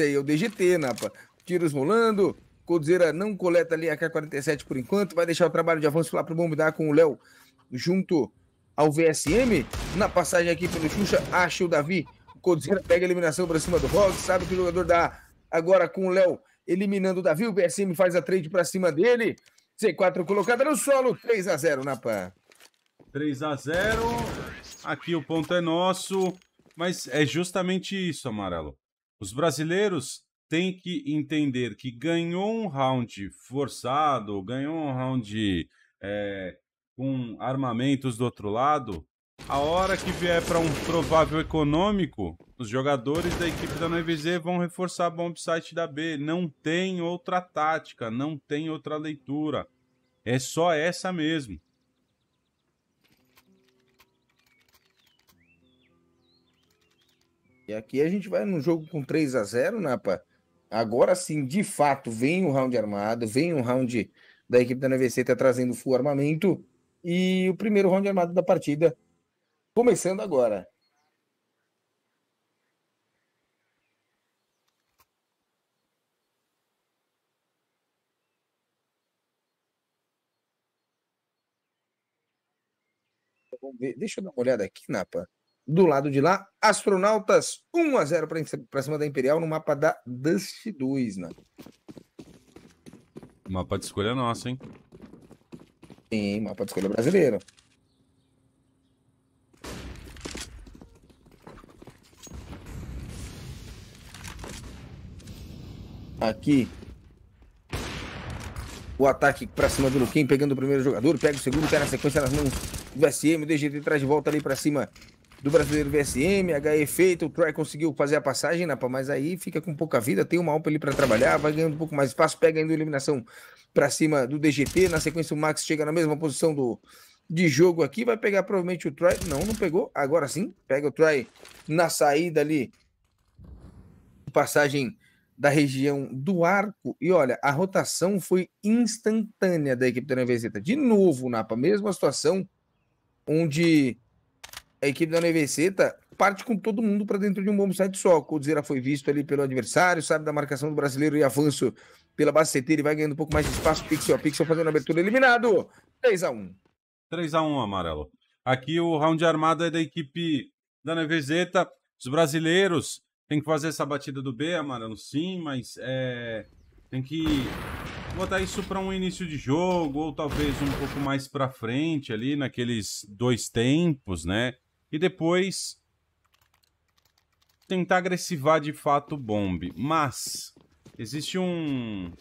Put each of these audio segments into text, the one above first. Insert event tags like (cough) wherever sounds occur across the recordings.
aí, é o DGT, Napa. Né, Tiros rolando, Codzeira não coleta ali a K-47 por enquanto, vai deixar o trabalho de avanço lá pro Bombidar com o Léo junto ao VSM. Na passagem aqui pelo Xuxa, acha o Davi. Codzeira pega a eliminação para cima do Rogue, sabe que o jogador dá agora com o Léo eliminando o Davi. O VSM faz a trade para cima dele. C4 colocada no solo, 3 a 0 Napa. 3 a 0 Aqui o ponto é nosso, mas é justamente isso, Amarelo. Os brasileiros têm que entender que ganhou um round forçado, ganhou um round é, com armamentos do outro lado. A hora que vier para um provável econômico, os jogadores da equipe da Z vão reforçar a bombsite da B. Não tem outra tática, não tem outra leitura. É só essa mesmo. E aqui a gente vai num jogo com 3 a 0 Napa. Né, agora sim, de fato, vem o um round armado, vem um round da equipe da NVC tá trazendo full armamento. E o primeiro round armado da partida começando agora. Deixa eu dar uma olhada aqui, Napa do lado de lá, astronautas 1 a 0 para cima da Imperial no mapa da Dust 2, né? Mapa de escolha nosso, hein? Sim, mapa de escolha brasileiro. Aqui. O ataque para cima do Luquim, pegando o primeiro jogador, pega o segundo, pega na sequência nas mãos do SM, o DGT traz de volta ali para cima do Brasileiro VSM, HE feito, o Troy conseguiu fazer a passagem, Napa, mas aí fica com pouca vida, tem uma UPA ali para trabalhar, vai ganhando um pouco mais espaço, pega ainda a eliminação para cima do DGT, na sequência o Max chega na mesma posição do de jogo aqui, vai pegar provavelmente o Troy, não, não pegou, agora sim, pega o Troy na saída ali, passagem da região do arco, e olha, a rotação foi instantânea da equipe da Universita, de novo, Napa, mesma situação, onde a equipe da Universita parte com todo mundo para dentro de um bom site só. Codzera foi visto ali pelo adversário, sabe da marcação do brasileiro e avanço pela CT. e vai ganhando um pouco mais de espaço. Pixel a pixel fazendo a abertura eliminado. 3x1. 3x1, amarelo. Aqui o round de armada é da equipe da Nevezeta. Os brasileiros têm que fazer essa batida do B, amarelo, sim, mas é, tem que botar isso para um início de jogo ou talvez um pouco mais para frente ali naqueles dois tempos, né? E depois tentar agressivar de fato o bombe. Mas existe um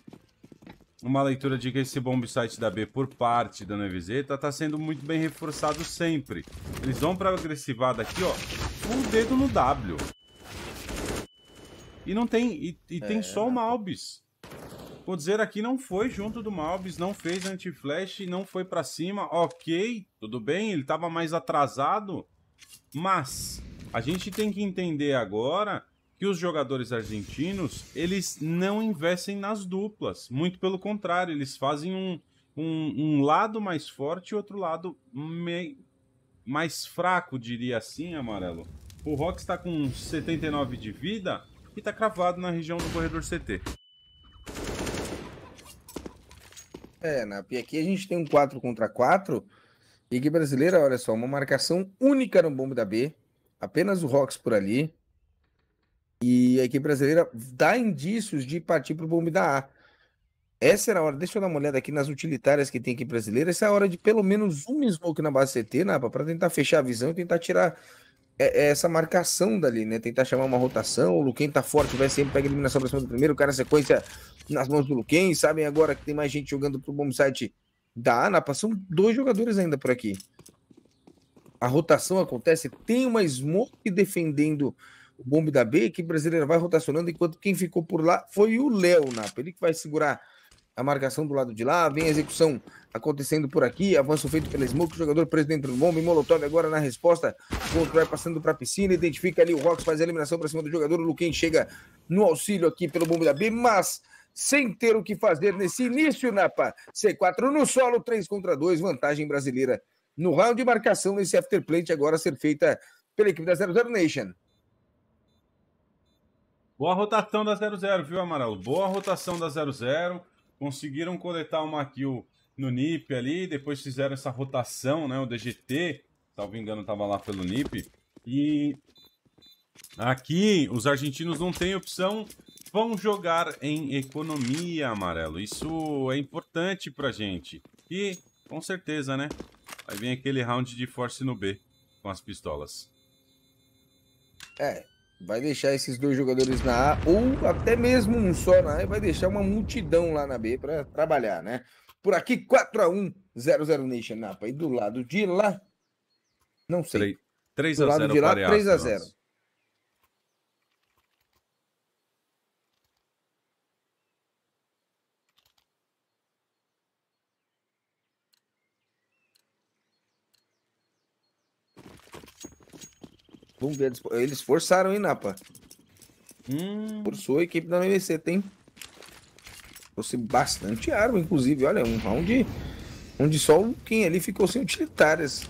uma leitura de que esse bomb site da B por parte da NVZ tá sendo muito bem reforçado sempre. Eles vão para agressivado aqui, ó, com o dedo no W. E não tem... E, e é, tem só o Malbis. Vou dizer aqui não foi junto do Malbis, não fez anti-flash, não foi para cima. Ok, tudo bem, ele tava mais atrasado. Mas a gente tem que entender agora que os jogadores argentinos, eles não investem nas duplas. Muito pelo contrário, eles fazem um, um, um lado mais forte e outro lado meio, mais fraco, diria assim, Amarelo. O Rock está com 79 de vida e está cravado na região do corredor CT. É, Nap, e aqui a gente tem um 4 contra 4 Equipe Brasileira, olha só, uma marcação única no bombo da B, apenas o Rox por ali. E a equipe brasileira dá indícios de partir para o bombe da A. Essa era a hora, deixa eu dar uma olhada aqui nas utilitárias que tem aqui brasileira. Essa é a hora de pelo menos um smoke na base CT, Napa, para tentar fechar a visão e tentar tirar é, é, essa marcação dali, né? Tentar chamar uma rotação. O Luquen tá forte, vai sempre pegar eliminação para cima do primeiro. O cara sequência nas mãos do Luquen. Sabem agora que tem mais gente jogando o bombe site da na são dois jogadores ainda por aqui. A rotação acontece, tem uma Smoke defendendo o bombe da B, que brasileira brasileiro vai rotacionando, enquanto quem ficou por lá foi o Léo Napa. Ele que vai segurar a marcação do lado de lá, vem a execução acontecendo por aqui, avanço feito pela Smoke, o jogador preso dentro do bombe, Molotov agora na resposta, vai passando para a piscina, identifica ali o Rox, faz a eliminação para cima do jogador, o Luquem chega no auxílio aqui pelo bombe da B, mas sem ter o que fazer nesse início, Napa. Né, C4 no solo, 3 contra 2, vantagem brasileira no round de marcação nesse after plate agora a ser feita pela equipe da 00 Nation. Boa rotação da 00, viu, Amaral Boa rotação da 00. Conseguiram coletar uma kill no NIP ali, depois fizeram essa rotação, né? O DGT, salvo engano, estava lá pelo NIP. E aqui os argentinos não têm opção vão jogar em economia, amarelo. Isso é importante pra gente. E, com certeza, né? Aí vem aquele round de force no B com as pistolas. É, vai deixar esses dois jogadores na A, ou até mesmo um só na A, e vai deixar uma multidão lá na B pra trabalhar, né? Por aqui, 4x1, 0-0 Nation Napa. E do lado de lá, não sei. 3, 3 do lado 0, de lá, 3x0. Vamos ver. Eles forçaram, hein, Napa? Hum. Forçou a equipe da MVC, tem. Trouxe bastante arma, inclusive. Olha, um round onde só quem ali ficou sem utilitárias.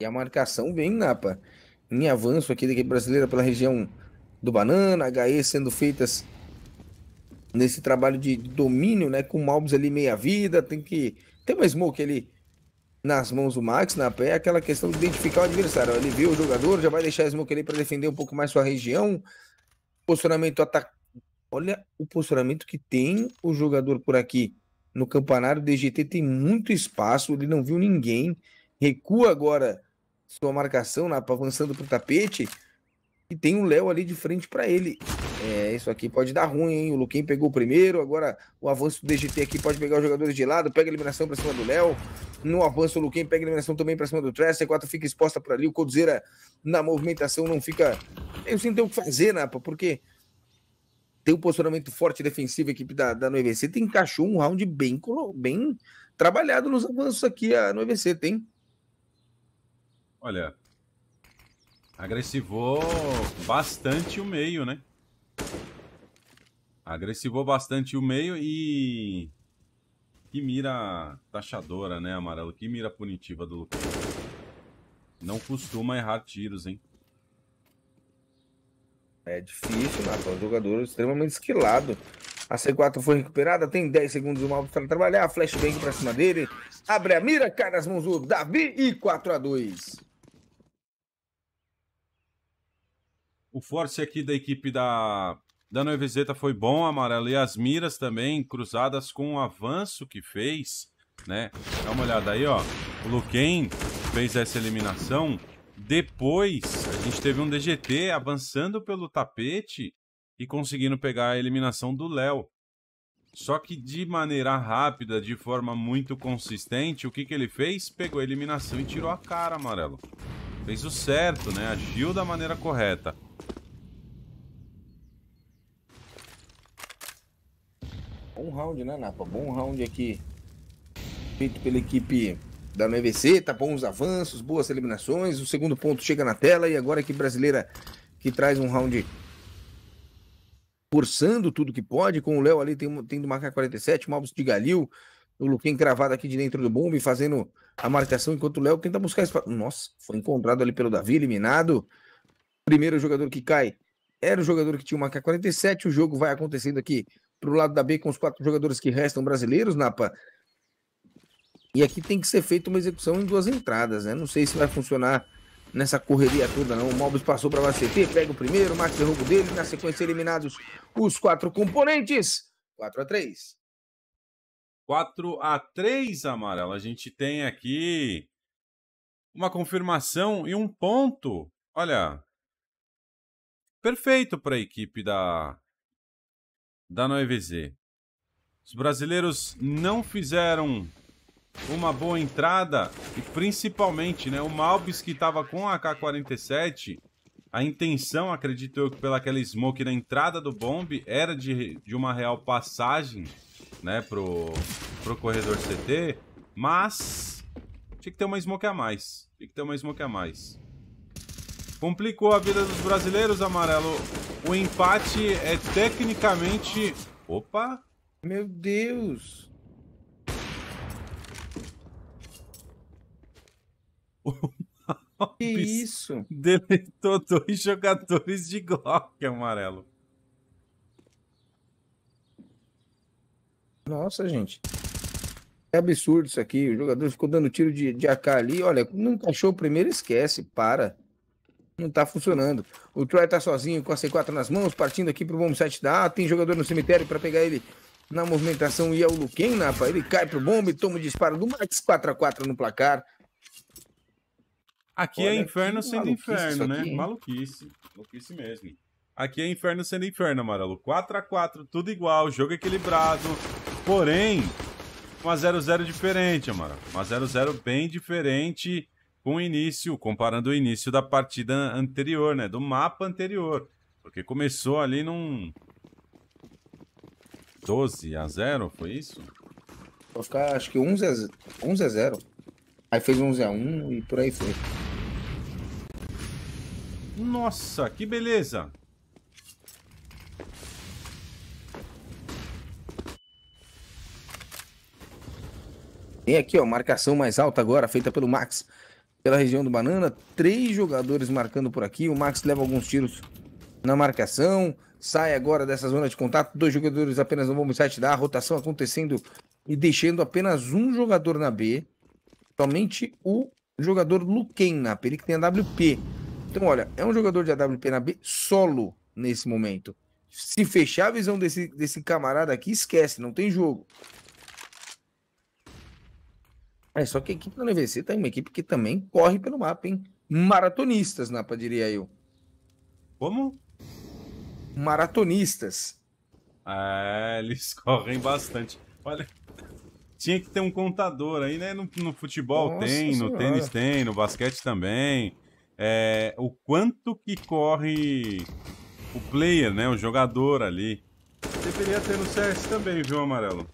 E a marcação vem, Napa, em avanço aqui da equipe brasileira pela região do Banana, HE sendo feitas nesse trabalho de domínio, né? Com o Malbus ali meia vida, tem que. Tem uma smoke ali nas mãos do Max, na pé, aquela questão de identificar o adversário. Ele viu o jogador, já vai deixar a smoke ali para defender um pouco mais sua região. Posicionamento atacado. Olha o posicionamento que tem o jogador por aqui. No campanário DGT tem muito espaço, ele não viu ninguém. Recua agora sua marcação, avançando para o tapete. E tem o Léo ali de frente para ele. É, isso aqui pode dar ruim, hein? O Luquim pegou o primeiro, agora o avanço do DGT aqui pode pegar os jogadores de lado, pega a eliminação para cima do Léo. No avanço, o Luquim pega a eliminação também para cima do Trash. C4 fica exposta por ali. O Codzeira na movimentação não fica. Eu sinto ter o que fazer, Napa, né, porque tem um posicionamento forte defensivo, a equipe da, da NoEVC tem encaixou um round bem, bem trabalhado nos avanços aqui. A NoEVC tem. Olha, Agressivou bastante o meio, né? Agressivou bastante o meio e... Que mira taxadora, né, Amarelo? Que mira punitiva do Lucas. Não costuma errar tiros, hein? É difícil, Nathan. É um jogador extremamente esquilado. A C4 foi recuperada, tem 10 segundos o Mal para trabalhar. Flashbang para cima dele. Abre a mira, cai nas mãos do Davi e 4 a 2 O force aqui da equipe da, da Noiveseta foi bom, amarelo. E as miras também, cruzadas com o avanço que fez, né? Dá uma olhada aí, ó. O Luquen fez essa eliminação. Depois, a gente teve um DGT avançando pelo tapete e conseguindo pegar a eliminação do Léo. Só que de maneira rápida, de forma muito consistente, o que, que ele fez? Pegou a eliminação e tirou a cara, amarelo. Fez o certo, né? Agiu da maneira correta. Bom round, né, Napa? Bom round aqui. Feito pela equipe da MVC, tá bons avanços, boas eliminações. O segundo ponto chega na tela e agora aqui brasileira que traz um round forçando tudo que pode, com o Léo ali tendo marcar 47, o de Galil, o Luquim cravado aqui de dentro do bombe, fazendo a marcação enquanto o Léo tenta buscar espaço. Nossa, foi encontrado ali pelo Davi, eliminado. Primeiro jogador que cai era o jogador que tinha uma K47. O jogo vai acontecendo aqui pro lado da B com os quatro jogadores que restam brasileiros, Napa. E aqui tem que ser feita uma execução em duas entradas, né? Não sei se vai funcionar nessa correria toda, não. O Malbis passou para o CT, pega o primeiro, mata o derrubo dele, na sequência eliminados os quatro componentes. 4 a 3 4 a 3, Amarelo. A gente tem aqui uma confirmação e um ponto. Olha, perfeito para a equipe da, da NoEVZ. Os brasileiros não fizeram uma boa entrada e principalmente, né, o Malbis que estava com a AK-47, a intenção, acredito eu, que pela smoke na entrada do bombe era de, de uma real passagem né, pro, pro corredor CT, mas tinha que ter uma smoke a mais. Tinha que ter uma smoke a mais. Complicou a vida dos brasileiros, Amarelo. O empate é tecnicamente... Opa! Meu Deus! (laughs) que isso? Deletou dois jogadores de Glock, amarelo. Nossa, gente. É absurdo isso aqui. O jogador ficou dando tiro de, de AK ali. Olha, não encaixou o primeiro, esquece. Para. Não tá funcionando. O Troy tá sozinho com a C4 nas mãos, partindo aqui pro bomb site da A. Tem jogador no cemitério para pegar ele na movimentação. E é o Luquen, Napa. Né, ele cai pro bomb e toma o disparo do Max 4x4 no placar. Aqui é Olha, é inferno sendo inferno, né? maluquice. Maluquice mesmo. Aqui é inferno sendo inferno, Amarelo. 4x4, tudo igual, jogo equilibrado. Porém, uma 0-0 00 diferente, mano. Uma 0-0 00 bem diferente com o início, comparando o início da partida anterior, né? Do mapa anterior. Porque começou ali num. 12 a 0, foi isso? Vou ficar, acho que 11 a, 11 a 0. Aí fez 11 a 1 e por aí foi. Nossa, que beleza! Tem aqui, ó, marcação mais alta agora, feita pelo Max. Pela região do Banana, três jogadores marcando por aqui. O Max leva alguns tiros na marcação. Sai agora dessa zona de contato. Dois jogadores apenas no vão me dar. Rotação acontecendo e deixando apenas um jogador na B. Somente o jogador Luquen na B, ele que tem AWP. Então, olha, é um jogador de AWP na B solo nesse momento. Se fechar a visão desse, desse camarada aqui, esquece, não tem jogo. É, só que a equipe da NVC é uma equipe que também corre pelo mapa, hein? Maratonistas, Napa, diria eu. Como? Maratonistas. É, eles (laughs) correm bastante. Olha, tinha que ter um contador aí, né? No, no futebol Nossa tem, senhora. no tênis tem, no basquete também. É, o quanto que corre o player, né? O jogador ali. Deveria ter no CS também, viu, Amarelo?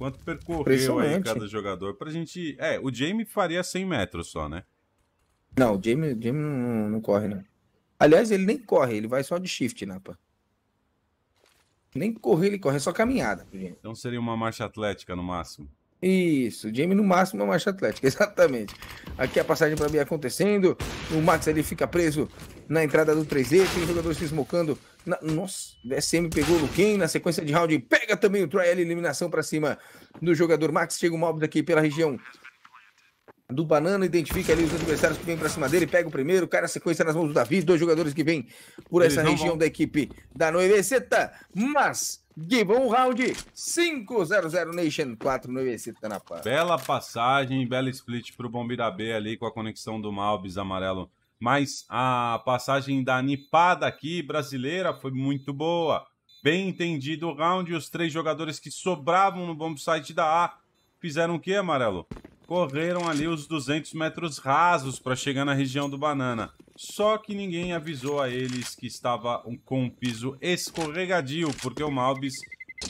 quanto percorreu aí cada jogador pra gente. É, o Jamie faria 100 metros só, né? Não, o Jamie, Jamie não, não corre, não. Aliás, ele nem corre, ele vai só de shift, né Né, nem correr, ele corre, é só caminhada. Então seria uma marcha atlética no máximo. Isso, Jamie no máximo é uma marcha atlética, (laughs) exatamente. Aqui a passagem para mim acontecendo, o Max ali fica preso na entrada do 3D, tem jogadores se esmocando na, nossa, SM pegou o Luquim na sequência de round. Pega também o trial, eliminação para cima do jogador Max. Chega o Mob aqui pela região do Banana, identifica ali os adversários que vêm para cima dele, pega o primeiro, cara, sequência nas mãos do Davi, dois jogadores que vêm por Eles essa região vão. da equipe da Noiveceta, mas Gibon Round 5-0-0 Nation 4 Noiveceta na parte. Bela passagem, bela split para o B ali com a conexão do Malbis amarelo mas a passagem da Nipada aqui, brasileira, foi muito boa. Bem entendido o round, os três jogadores que sobravam no bombsite site da A fizeram o que, Amarelo? Correram ali os 200 metros rasos para chegar na região do Banana. Só que ninguém avisou a eles que estava com um piso escorregadio, porque o Malbis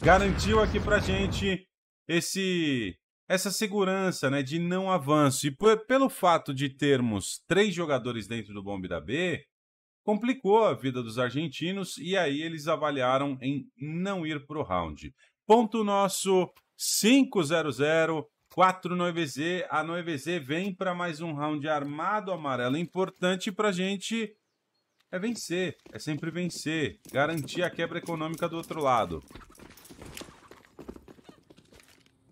garantiu aqui para gente esse essa segurança né, de não avanço. E pelo fato de termos três jogadores dentro do bombe da B, complicou a vida dos argentinos e aí eles avaliaram em não ir para o round. Ponto nosso 5-0-0, 4 no EVZ. A no EVZ vem para mais um round armado amarelo é importante para a gente é vencer, é sempre vencer, garantir a quebra econômica do outro lado.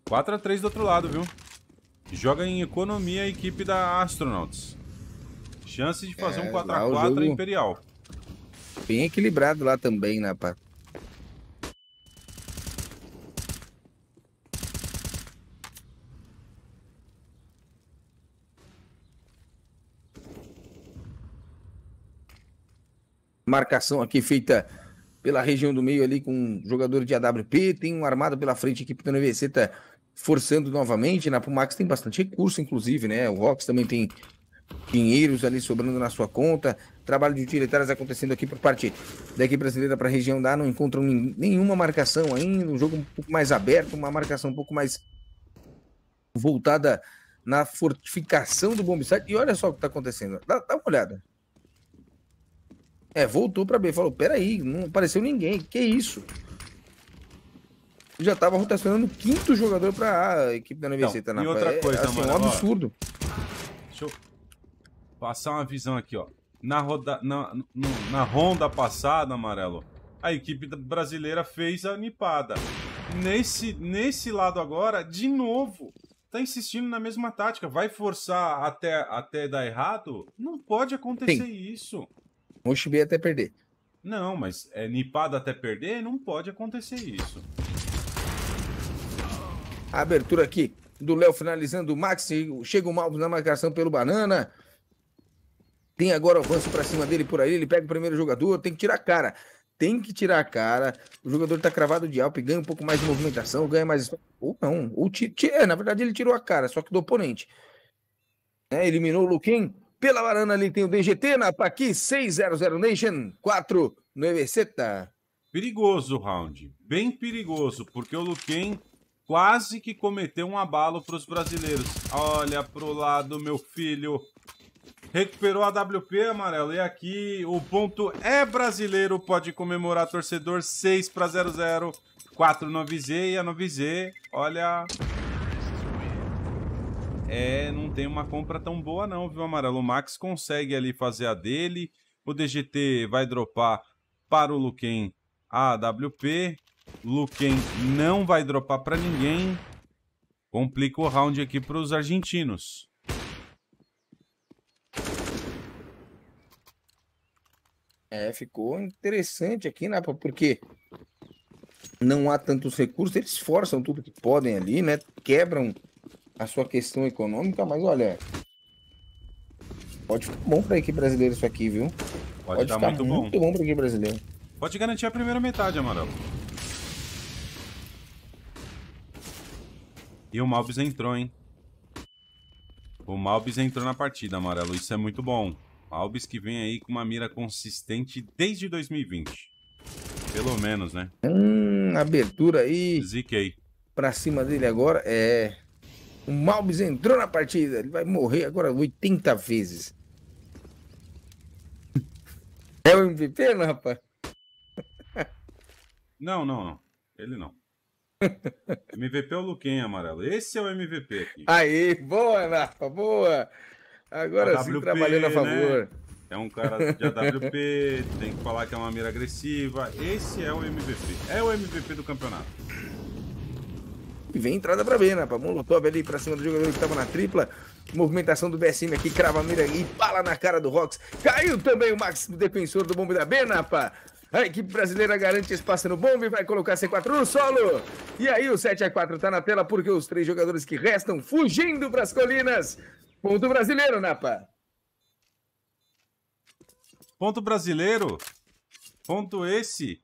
4x3 do outro lado, viu? Joga em economia a equipe da Astronauts. Chance de fazer é, um 4x4 é Imperial. Bem equilibrado lá também, né, pá? Marcação aqui feita pela região do meio ali com um jogador de AWP, tem um armado pela frente, equipe da Universita forçando novamente, na né? Pumax tem bastante recurso, inclusive, né? O Rox também tem dinheiros ali sobrando na sua conta. Trabalho de utilitárias acontecendo aqui por parte da equipe brasileira para a região da. Não encontram nenhuma marcação ainda. Um jogo um pouco mais aberto, uma marcação um pouco mais voltada na fortificação do bombsite. E olha só o que está acontecendo. Dá, dá, uma olhada. É, voltou para B. Falou: peraí, não apareceu ninguém. Que isso? já estava rotacionando o quinto jogador para a equipe da NBC, tá E outra é, coisa, assim, é, assim, mano. Um absurdo. Deixa eu passar uma visão aqui, ó. Na, roda, na, no, na ronda passada, amarelo, a equipe brasileira fez a nipada. Nesse, nesse lado agora, de novo, tá insistindo na mesma tática. Vai forçar até, até dar errado? Não pode acontecer Sim. isso. subir até perder. Não, mas é, nipado até perder, não pode acontecer isso abertura aqui do Léo finalizando o Max. Chega o Malvo na marcação pelo Banana. Tem agora o avanço para cima dele por aí. Ele pega o primeiro jogador. Tem que tirar a cara. Tem que tirar a cara. O jogador tá cravado de alpe, ganha um pouco mais de movimentação, ganha mais. Ou não. Ou tira, é, na verdade, ele tirou a cara, só que do oponente. É, eliminou o Luquim. Pela varanda ali tem o DGT na Paqui 6-0-0 Nation 4 no Eveceta. Perigoso o round, bem perigoso, porque o Luquen Quase que cometeu um abalo para os brasileiros. Olha pro lado, meu filho. Recuperou a WP, amarelo. E aqui o ponto é brasileiro. Pode comemorar, torcedor. 6 para 0-0. 4 no Z e a 9Z. Olha. É, não tem uma compra tão boa não, viu, amarelo? O Max consegue ali fazer a dele. O DGT vai dropar para o Luken a WP. Luquen não vai dropar para ninguém. Complica o round aqui para os argentinos. É, ficou interessante aqui, né? Porque não há tantos recursos, eles forçam tudo que podem ali, né? Quebram a sua questão econômica, mas olha, pode ficar bom para a equipe brasileira isso aqui, viu? Pode, pode ficar muito, muito bom, bom para a equipe brasileira. Pode garantir a primeira metade, Amarelo. E o Malbis entrou, hein? O Malbis entrou na partida, amarelo. Isso é muito bom. Malbis que vem aí com uma mira consistente desde 2020. Pelo menos, né? Hum, abertura aí. Ziquei. Pra cima dele agora, é... O Malbis entrou na partida. Ele vai morrer agora 80 vezes. (laughs) É o MVP, não, né, rapaz? Não, não, não. Ele não. MVP é o Luquinha, amarelo. Esse é o MVP aqui. Aí, boa, Rafa, boa. Agora AWP, sim, trabalhando a né? favor. Né? É um cara de AWP, (laughs) tem que falar que é uma mira agressiva. Esse é o MVP. É o MVP do campeonato. E vem entrada pra ver, né? Pra Molotov ali pra cima do jogador que tava na tripla. Movimentação do BSM aqui, crava a mira e bala na cara do Rox. Caiu também o máximo defensor do bombe da B, Napa. A equipe brasileira garante espaço no bombe e vai colocar C4 no solo. E aí o 7x4 está na tela porque os três jogadores que restam fugindo para as colinas. Ponto brasileiro, Napa. Ponto brasileiro. Ponto esse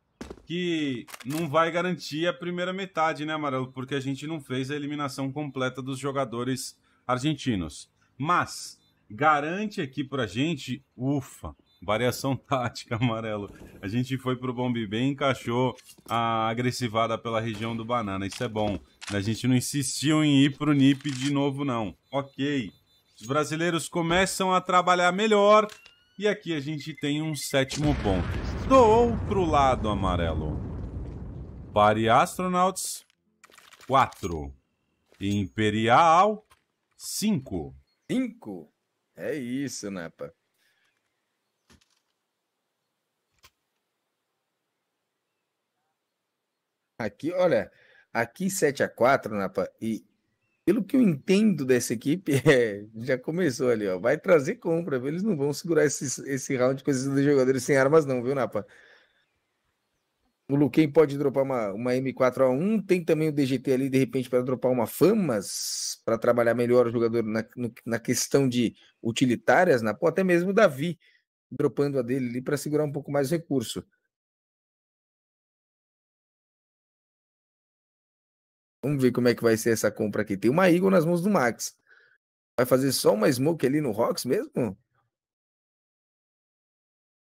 que não vai garantir a primeira metade, né, Amarelo? Porque a gente não fez a eliminação completa dos jogadores argentinos. Mas garante aqui a gente, ufa, Variação (laughs) tática, amarelo. A gente foi pro bombe bem e encaixou a agressivada pela região do banana. Isso é bom. A gente não insistiu em ir pro NIP de novo, não. Ok. Os brasileiros começam a trabalhar melhor. E aqui a gente tem um sétimo ponto. Do outro lado, amarelo. Pare Astronauts, 4. Imperial, 5. 5? É isso, né pá? Aqui, olha, aqui 7 a 4 Napa, e pelo que eu entendo dessa equipe, (laughs) é, já começou ali, ó. Vai trazer compra, eles não vão segurar esse, esse round com esses dois jogadores sem armas, não, viu, Napa? O Luquem pode dropar uma, uma M4A1, tem também o DGT ali, de repente, para dropar uma FAMAS, para trabalhar melhor o jogador na, no, na questão de utilitárias, Napa, até mesmo o Davi dropando a dele ali para segurar um pouco mais recurso. Vamos ver como é que vai ser essa compra aqui. Tem uma Eagle nas mãos do Max. Vai fazer só uma smoke ali no Rocks mesmo?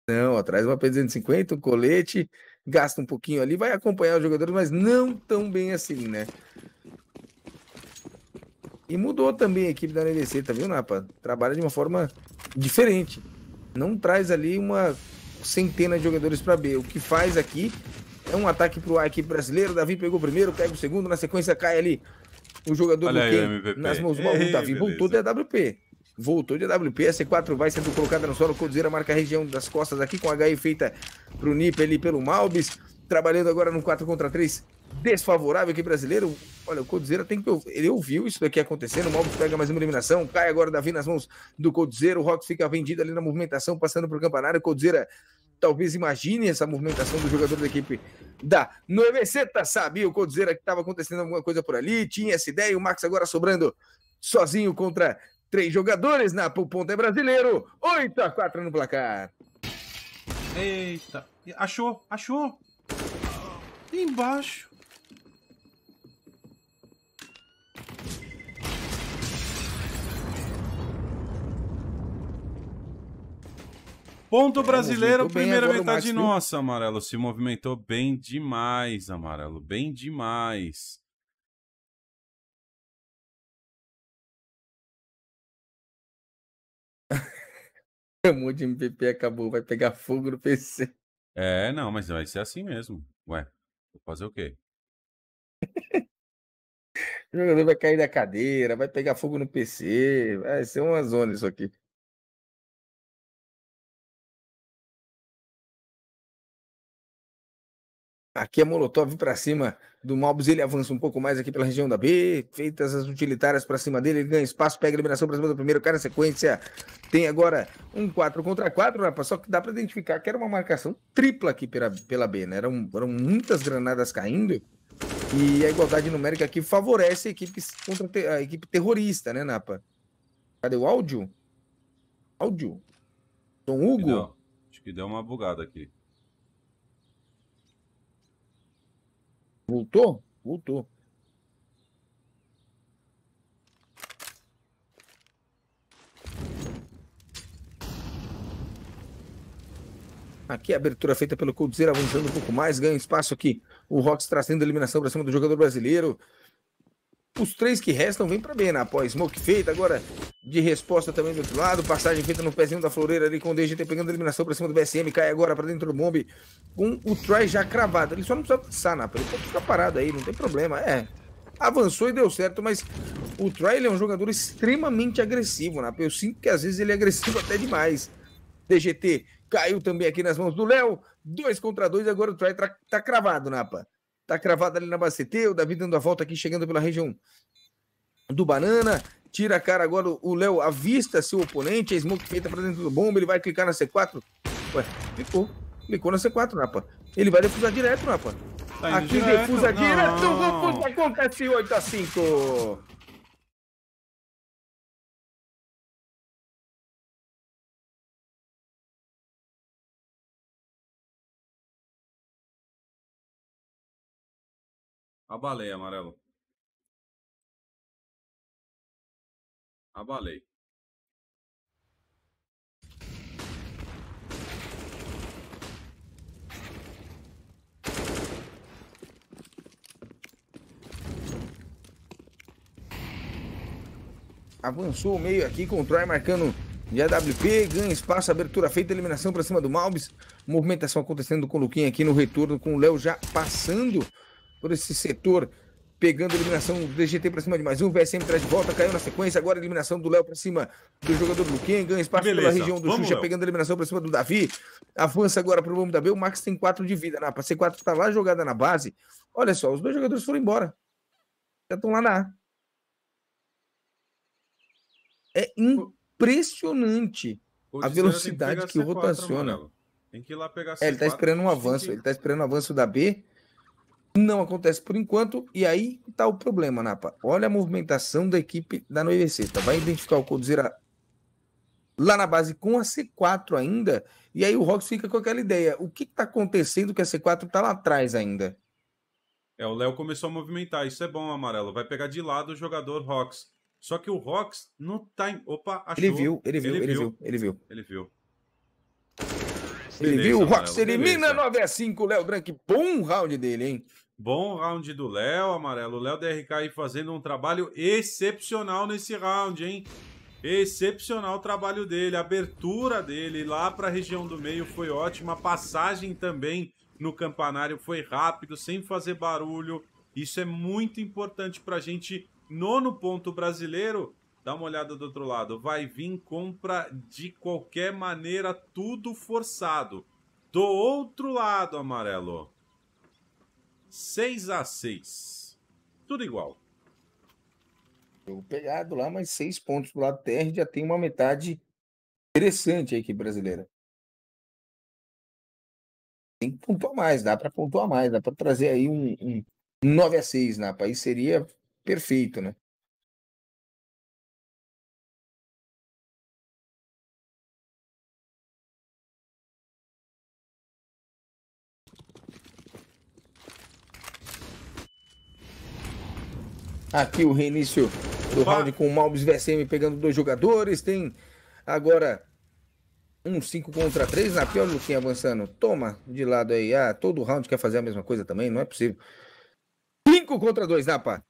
Não, atrás uma P250, um colete, gasta um pouquinho ali, vai acompanhar os jogadores, mas não tão bem assim, né? E mudou também a equipe da NDC, tá vendo? Napa? Trabalha de uma forma diferente. Não traz ali uma centena de jogadores para B. O que faz aqui é um ataque para o aqui brasileiro. Davi pegou o primeiro, pega o segundo. Na sequência cai ali o jogador Olha do Ken, nas mãos do Davi voltou de AWP. Voltou de AWP. A C4 vai sendo colocada no solo. Codzeira marca a região das costas aqui com a HE feita para o Nip ali pelo Malbis. Trabalhando agora no 4 contra 3 desfavorável aqui brasileiro. Olha, o Codzeira tem que. Ele ouviu isso daqui acontecendo. O Malbis pega mais uma eliminação. Cai agora Davi nas mãos do Codzeira. O Rock fica vendido ali na movimentação, passando para o campanário. Codzeira talvez imagine essa movimentação do jogador da equipe da Noveceta, sabia o que estava acontecendo alguma coisa por ali, tinha essa ideia, o Max agora sobrando sozinho contra três jogadores na ponta é brasileiro, 8 a 4 no placar. Eita, achou, achou. Embaixo. Ponto é, brasileiro, primeira bem, metade nossa, Amarelo. Se movimentou bem demais, Amarelo. Bem demais. (laughs) o mood de MVP acabou, vai pegar fogo no PC. É, não, mas vai ser assim mesmo. Ué, vou fazer o quê? (laughs) o jogador vai cair da cadeira, vai pegar fogo no PC, vai ser uma zona isso aqui. Aqui é Molotov para cima do Malbus. Ele avança um pouco mais aqui pela região da B. Feitas as utilitárias para cima dele. Ele ganha espaço, pega a eliminação para cima do primeiro cara. Sequência tem agora um 4 contra 4, rapaz. Só que dá para identificar que era uma marcação tripla aqui pela, pela B, né? Eram, eram muitas granadas caindo. E a igualdade numérica aqui favorece a equipe, contra a equipe terrorista, né, Napa? Cadê o áudio? Áudio? Dom Hugo? acho que deu uma bugada aqui. Voltou? Voltou. Aqui é a abertura feita pelo Coldzera, avançando um pouco mais, ganha espaço aqui. O Rox trazendo eliminação para cima do jogador brasileiro. Os três que restam vêm para a né? Após smoke feita, agora de resposta também do outro lado. Passagem feita no pezinho da Floreira ali com o DGT pegando a eliminação para cima do BSM. Cai agora para dentro do bombe com o try já cravado. Ele só não precisa passar, Napa. Ele pode ficar parado aí, não tem problema. É, avançou e deu certo, mas o Try é um jogador extremamente agressivo, Napa. Eu sinto que às vezes ele é agressivo até demais. DGT caiu também aqui nas mãos do Léo. Dois contra dois, agora o Try tá, tá cravado, Napa. Tá cravado ali na base CT, o Davi dando a volta aqui, chegando pela região do Banana. Tira a cara agora o Léo, avista seu oponente, a smoke feita tá pra dentro do bomba, ele vai clicar na C4. Ué, clicou. Clicou na C4, Napa. Né, ele vai defusar direto, Napa. Né, tá Aqui direto? defusa não. direto, o Rufus acontece 8 a 5. A baleia, amarelo. abalei avançou o meio aqui com o Troy marcando de AWP, ganha espaço, abertura feita, eliminação para cima do Malbis. Movimentação acontecendo com o Luquinha aqui no retorno, com o Léo já passando por esse setor pegando a eliminação do DGT para cima de mais um. VSM traz de volta, caiu na sequência. Agora a eliminação do Léo para cima do jogador Luquinha. Ganha espaço Beleza. pela região do Vamos, Xuxa, Léo. pegando a eliminação para cima do Davi. Avança agora para o nome da B. O Max tem 4 de vida. Na C4 está lá jogada na base. Olha só, os dois jogadores foram embora. Já estão lá na A. É impressionante o a velocidade que, que rotaciona. Tem que ir lá pegar C4, é, ele está esperando um avanço. Que... Ele está esperando um avanço da B não acontece por enquanto, e aí tá o problema, Napa. Olha a movimentação da equipe da Noiva Sexta. Vai identificar o Coldzera lá na base com a C4 ainda, e aí o Rocks fica com aquela ideia. O que está acontecendo que a C4 está lá atrás ainda? É, o Léo começou a movimentar. Isso é bom, Amarelo. Vai pegar de lado o jogador Rocks. Só que o Rocks não tá em... Opa, achou. Ele viu, ele viu, ele, ele viu, viu, ele viu. Ele viu. Ele viu, o Rocks amarelo, elimina beleza. 9 a 5, Léo Branco. Bom round dele, hein? Bom round do Léo, amarelo. O Léo DRK aí fazendo um trabalho excepcional nesse round, hein? Excepcional o trabalho dele, a abertura dele lá para a região do meio foi ótima, a passagem também no campanário foi rápido, sem fazer barulho. Isso é muito importante para a gente, nono ponto brasileiro. Dá uma olhada do outro lado, vai vir compra de qualquer maneira, tudo forçado. Do outro lado, amarelo. 6 a 6 Tudo igual. Jogo pegado lá, mas seis pontos do lado TR já tem uma metade interessante aí equipe brasileira. Tem que pontuar mais, dá para pontuar mais, dá para trazer aí um, um 9 a 6 Napa. Aí seria perfeito, né? Aqui o reinício do Opa. round com o Malbis VSM pegando dois jogadores. Tem agora um 5 contra 3 na pior Luquinha avançando. Toma de lado aí. Ah, todo round quer fazer a mesma coisa também, não é possível. 5 contra 2, Napa.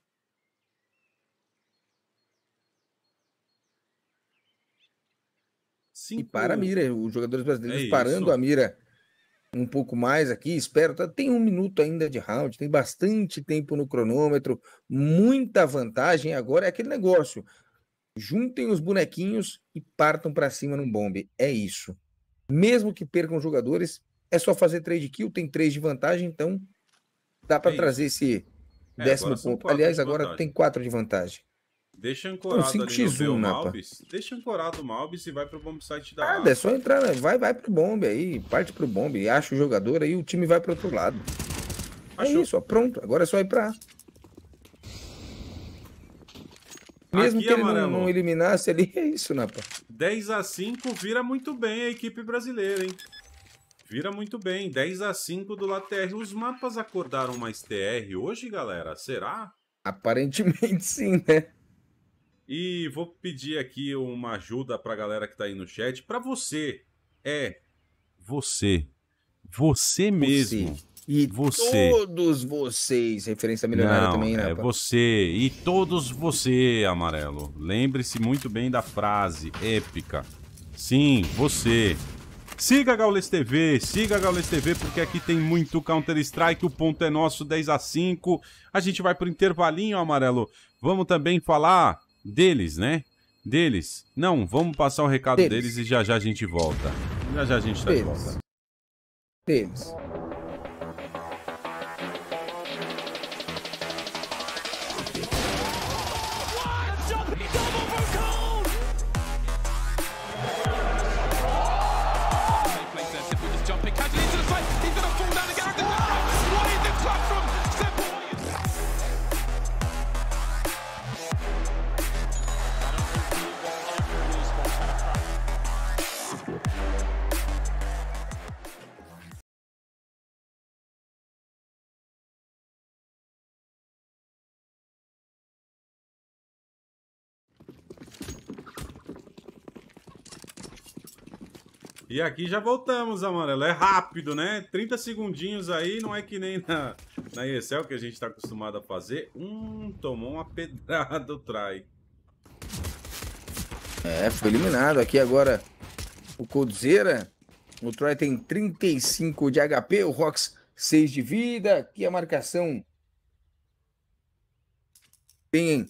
Cinco. E para a mira, os jogadores brasileiros é parando a mira um pouco mais aqui, espero. Tá, tem um minuto ainda de round, tem bastante tempo no cronômetro, muita vantagem. Agora é aquele negócio: juntem os bonequinhos e partam para cima no bombe. É isso. Mesmo que percam jogadores, é só fazer trade kill, tem três de vantagem, então dá para é trazer esse é, décimo é, ponto. Aliás, agora tem quatro de vantagem. Deixa ancorado então, 5x1, ali no Malbis. Deixa ancorado o Malbis e vai pro bomb site da Nada, ah, é só entrar, né? vai, vai pro bomb aí, parte pro bomb, acha o jogador aí, o time vai pro outro lado. É Achou. É isso, ó, pronto, agora é só ir pra Mesmo Aqui, que ele não, não, eliminasse ali, (laughs) é isso, Napa. 10 a 5 vira muito bem a equipe brasileira, hein? Vira muito bem, 10 a 5 do LATR. Os mapas acordaram mais TR hoje, galera? Será? Aparentemente (laughs) sim, né? E vou pedir aqui uma ajuda para a galera que está aí no chat. Para você, é você. Você mesmo. Você. E você. todos vocês, referência milionária Não, também, né? É você e todos você, amarelo. Lembre-se muito bem da frase épica. Sim, você. Siga a Gaules TV, siga a Gaules TV, porque aqui tem muito Counter-Strike, o ponto é nosso, 10 a 5 A gente vai pro intervalinho, amarelo. Vamos também falar deles, né? Deles. Não, vamos passar o recado deles, deles e já já a gente volta. Já já a gente tá deles. de volta. Deles. E aqui já voltamos, Amarelo. É rápido, né? 30 segundinhos aí, não é que nem na, na Excel que a gente tá acostumado a fazer. Hum, tomou uma pedrada o Trai. É, foi eliminado. Aqui agora o Codzeira, O Troy tem 35 de HP, o Rox 6 de vida. Aqui a marcação tem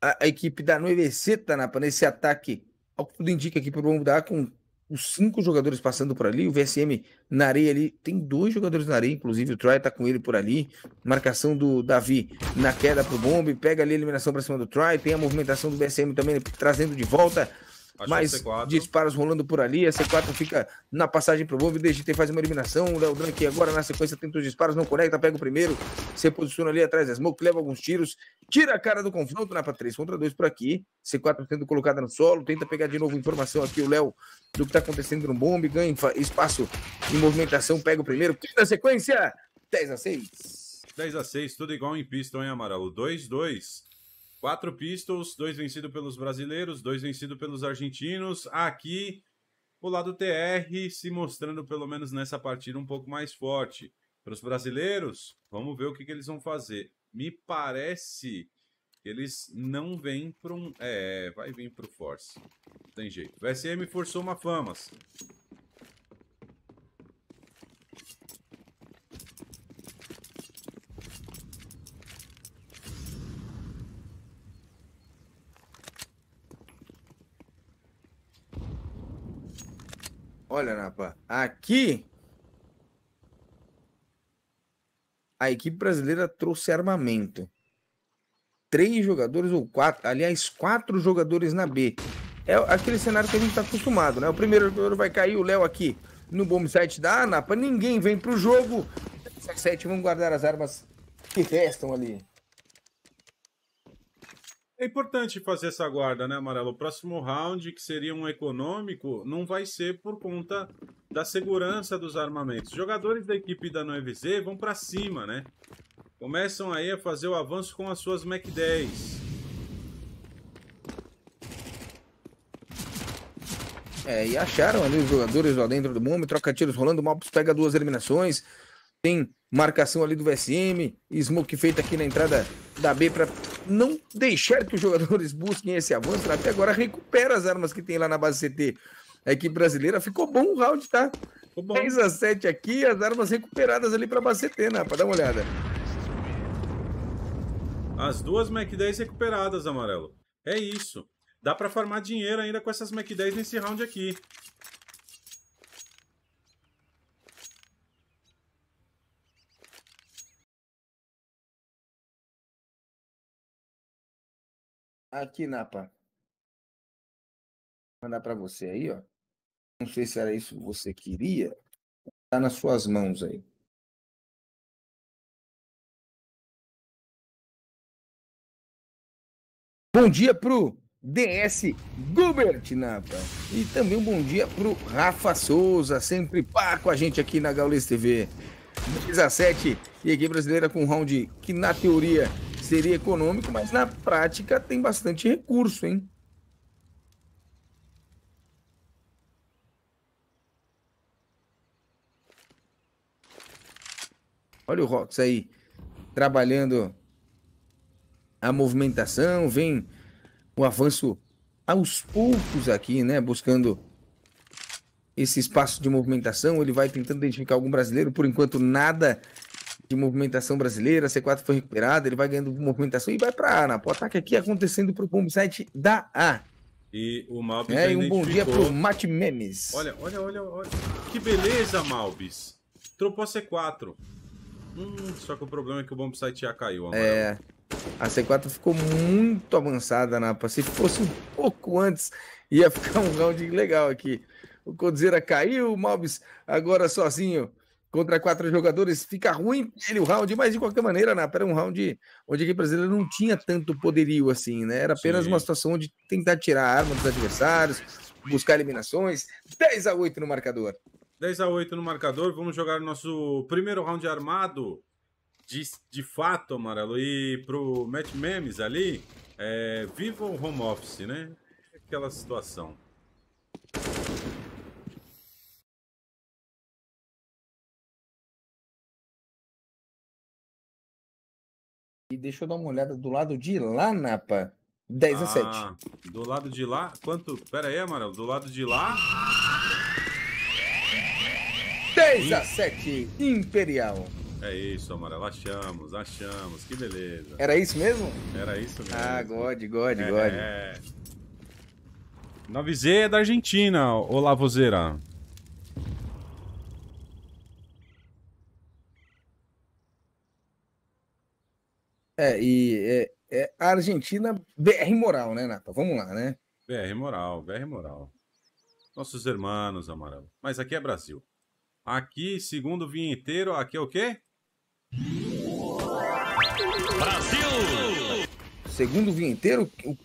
a, a equipe da Nueveceta tá, nesse ataque. Ao que tudo indica aqui para mudar com os cinco jogadores passando por ali, o VSM na areia ali, tem dois jogadores na areia, inclusive o Troy tá com ele por ali, marcação do Davi na queda pro bombe, pega ali a eliminação para cima do Troy, tem a movimentação do VSM também trazendo de volta mais disparos rolando por ali. A C4 fica na passagem pro Wolf. DGT faz uma eliminação. O Léo Drank agora na sequência tenta os disparos, não conecta, pega o primeiro. Se posiciona ali atrás da é Smoke, leva alguns tiros. Tira a cara do confronto, na para 3 contra 2 por aqui. C4 sendo colocada no solo. Tenta pegar de novo informação aqui o Léo do que tá acontecendo no bombe. Ganha espaço de movimentação, pega o primeiro. Na sequência, 10 a 6. 10 a 6, tudo igual em pista, hein, Amaral? 2-2. Quatro Pistols, dois vencidos pelos brasileiros, dois vencidos pelos argentinos. Aqui, o lado TR se mostrando, pelo menos nessa partida, um pouco mais forte. Para os brasileiros, vamos ver o que, que, eles vão fazer. Me parece que eles não vêm para um... É, vai vir para o Force. Não tem jeito. O SM forçou uma Famas. Assim. Olha, Napa, aqui a equipe brasileira trouxe armamento. Três jogadores ou quatro, aliás, quatro jogadores na B. É aquele cenário que a gente está acostumado, né? O primeiro jogador vai cair, o Léo aqui no bomb site da Napa. Ninguém vem pro jogo. 7 vamos guardar as armas que restam ali. É importante fazer essa guarda, né, Amarelo? O próximo round, que seria um econômico, não vai ser por conta da segurança dos armamentos. Os jogadores da equipe da 9Z vão para cima, né? Começam aí a fazer o avanço com as suas Mac 10. É, e acharam ali os jogadores lá dentro do mundo, troca tiros rolando, o pega duas eliminações, tem marcação ali do VSM, smoke feito aqui na entrada da B para não deixar que os jogadores busquem esse avanço, né? até agora recupera as armas que tem lá na base CT. A equipe brasileira ficou bom o round, tá? Ficou bom. a 7 aqui, as armas recuperadas ali pra base CT, né? Pra dar uma olhada. As duas Mac 10 recuperadas, amarelo. É isso. Dá para farmar dinheiro ainda com essas Mac 10 nesse round aqui. Aqui, Napa. Vou mandar para você aí, ó. Não sei se era isso que você queria. Está nas suas mãos aí. Bom dia pro DS Gilbert Napa. E também um bom dia pro Rafa Souza, sempre pá com a gente aqui na Gaules TV. 17 e equipe brasileira com um round que na teoria seria econômico, mas na prática tem bastante recurso, hein? Olha o Rox aí, trabalhando a movimentação, vem o avanço aos poucos aqui, né? Buscando esse espaço de movimentação, ele vai tentando identificar algum brasileiro, por enquanto nada de movimentação brasileira, C4 foi recuperada, ele vai ganhando movimentação e vai para A, né? ataque aqui acontecendo para o bombsite da A. E o Malbis É, e um bom dia pro Mate Memes. Olha, olha, olha, olha. Que beleza, Malbis. Trocou a C4. Hum, só que o problema é que o bombsite já caiu. É. A C4 ficou muito avançada, Napa. Se fosse um pouco antes, ia ficar um round legal aqui. O Codzeira caiu, o Malbis agora sozinho contra quatro jogadores, fica ruim ele o round, mas de qualquer maneira, né, era um round onde a equipe brasileira não tinha tanto poderio assim, né? Era apenas Sim. uma situação de tentar tirar a arma dos adversários, buscar eliminações. 10 a 8 no marcador. 10 a 8 no marcador, vamos jogar nosso primeiro round armado. De, de fato, Amarelo, e pro Matt Memes ali, é, viva o home office, né? Aquela situação. E deixa eu dar uma olhada do lado de lá, Napa. 10 ah, a 7. Do lado de lá, quanto? Pera aí, Amaral. Do lado de lá. 10 a 7, Imperial. É isso, Amarelo. Achamos, achamos. Que beleza. Era isso mesmo? Era isso mesmo. Ah, God, God, é... God. 9Z é da Argentina, Olavozeira. É, e é, é, a Argentina BR moral, né, Napa? Vamos lá, né? BR moral, BR moral. Nossos irmãos, Amarelo. Mas aqui é Brasil. Aqui, segundo o inteiro, aqui é o quê? Brasil! Segundo o inteiro?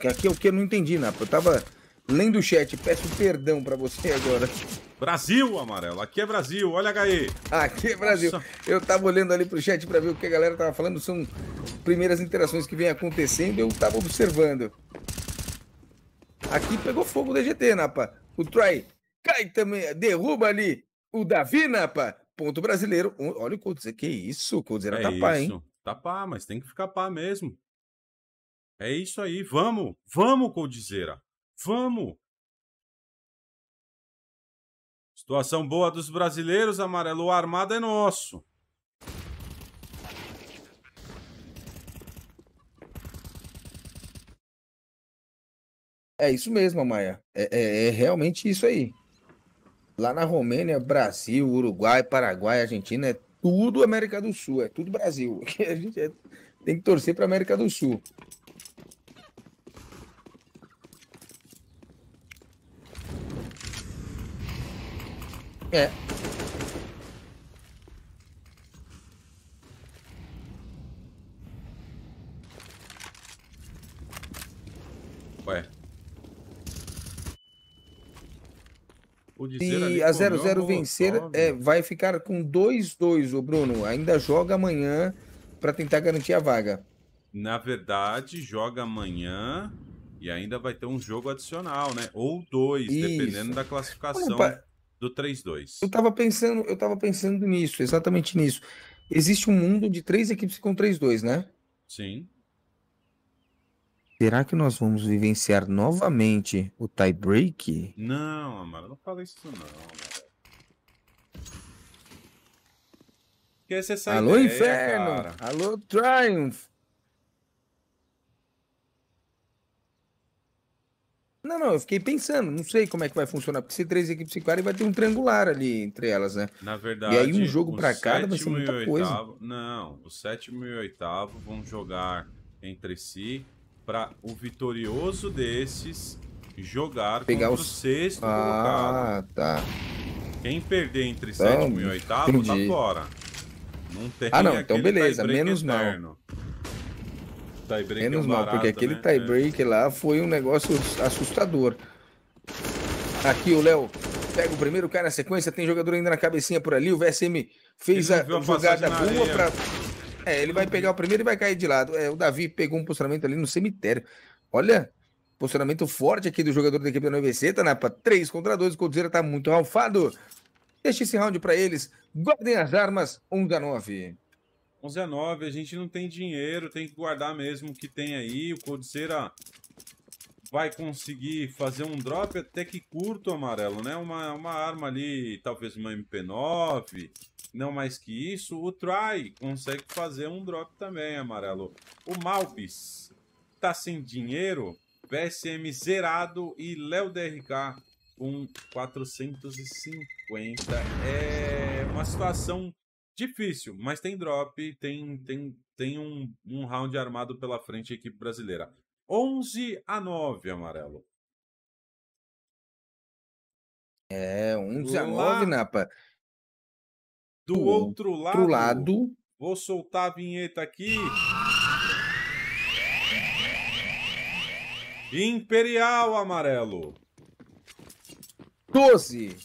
aqui é o quê Eu não entendi, Napa. Eu tava Lendo o chat, peço perdão pra você agora. Brasil, amarelo. Aqui é Brasil. Olha, HE. Aqui é Brasil. Nossa. Eu tava olhando ali pro chat pra ver o que a galera tava falando. São primeiras interações que vem acontecendo. Eu tava observando. Aqui pegou fogo o DGT, Napa. O Troy cai também, derruba ali o Davi, Napa. Ponto brasileiro. Olha o Coldzera. Que isso? O Coldzera é tá pá, hein? Tá pá, mas tem que ficar pá mesmo. É isso aí. Vamos, vamos, Coldzera. Vamos! Situação boa dos brasileiros, amarelo. O armado é nosso. É isso mesmo, Maia. É, é, é, realmente isso aí. Lá na Romênia, Brasil, Uruguai, Paraguai, Argentina, é tudo América do Sul, é tudo Brasil. (laughs) A gente é, tem que torcer para América do Sul. É. Ué. O Se a 0-0 vencer, é, vai ficar com 2-2, o Bruno. Ainda joga amanhã para tentar garantir a vaga. Na verdade, joga amanhã e ainda vai ter um jogo adicional, né? Ou dois, Isso. dependendo da classificação. Não, do 3-2. Eu tava pensando, eu tava pensando nisso, exatamente nisso. Existe um mundo de três equipes com 3-2, né? Sim. Será que nós vamos vivenciar novamente o tie break? Não, Amaro, não fala isso não, Amaro. Alô, ideia, Inferno! Cara. Alô, Triumph! Não, não, eu fiquei pensando, não sei como é que vai funcionar, porque se três equipes ficarem, vai ter um triangular ali entre elas, né? Na verdade, e aí um jogo para cada vai ser muita oitavo, coisa. Não, o sétimo e oitavo vão jogar entre si para o vitorioso desses jogar Pegar contra os... o sexto ah, colocado. tá. Quem perder entre então, sétimo e oitavo tá entendi. tá fora. Não tem Ah, não, então beleza, menos mal. Menos é mal, porque aquele né? tie-break é. lá foi um negócio assustador. Aqui o Léo pega o primeiro cara na sequência, tem jogador ainda na cabecinha por ali, o VSM fez a jogada boa para É, ele vai pegar o primeiro e vai cair de lado. É, o Davi pegou um posicionamento ali no cemitério. Olha, posicionamento forte aqui do jogador da equipe da NVC, tá na 3 contra 2, o Coldzera tá muito ralfado. Deixa esse round para eles. Guardem as armas, 1 um da 9. 11 a 9, a gente não tem dinheiro, tem que guardar mesmo o que tem aí. O Codiceira vai conseguir fazer um drop até que curto amarelo, né? Uma, uma arma ali, talvez uma MP9, não mais que isso. O Try consegue fazer um drop também amarelo. O Malbis tá sem dinheiro, PSM zerado e Léo DRK com 450. É uma situação Difícil, mas tem drop, tem, tem, tem um, um round armado pela frente a equipe brasileira. 11 a 9, amarelo. É, 11 a 9, Napa. Né, do, do outro, lado, outro lado. Vou soltar a vinheta aqui. Imperial amarelo. 12.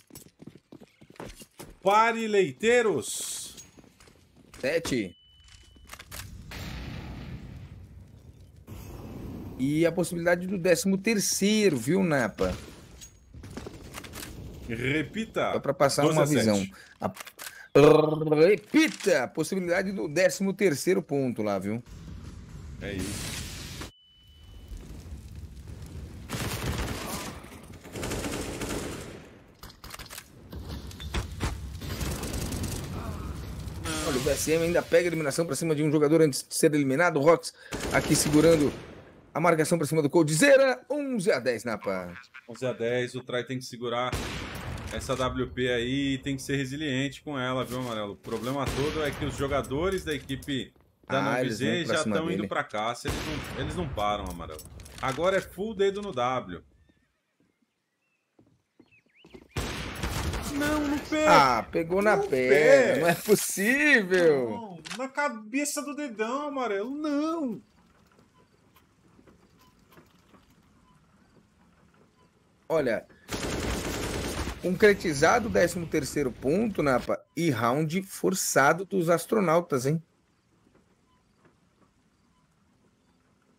Pare leiteiros. Sete. E a possibilidade do décimo terceiro, viu, Napa? Repita. Só para passar uma visão. A... Repita! Possibilidade do décimo terceiro ponto lá, viu? É isso. SM ainda pega a eliminação para cima de um jogador antes de ser eliminado. O Rox aqui segurando a marcação para cima do Coldzera. 11 a 10, Napa. 11 a 10. O Trai tem que segurar essa WP aí tem que ser resiliente com ela, viu, Amarelo? O problema todo é que os jogadores da equipe da ah, NoobZ já estão indo para cá. Eles não, eles não param, Amarelo. Agora é full dedo no W. Não, no pé. Ah, pegou na perna. Não é possível. Não, na cabeça do dedão, amarelo. Não. Olha, concretizado o 13 terceiro ponto, Napa, e round forçado dos astronautas, hein?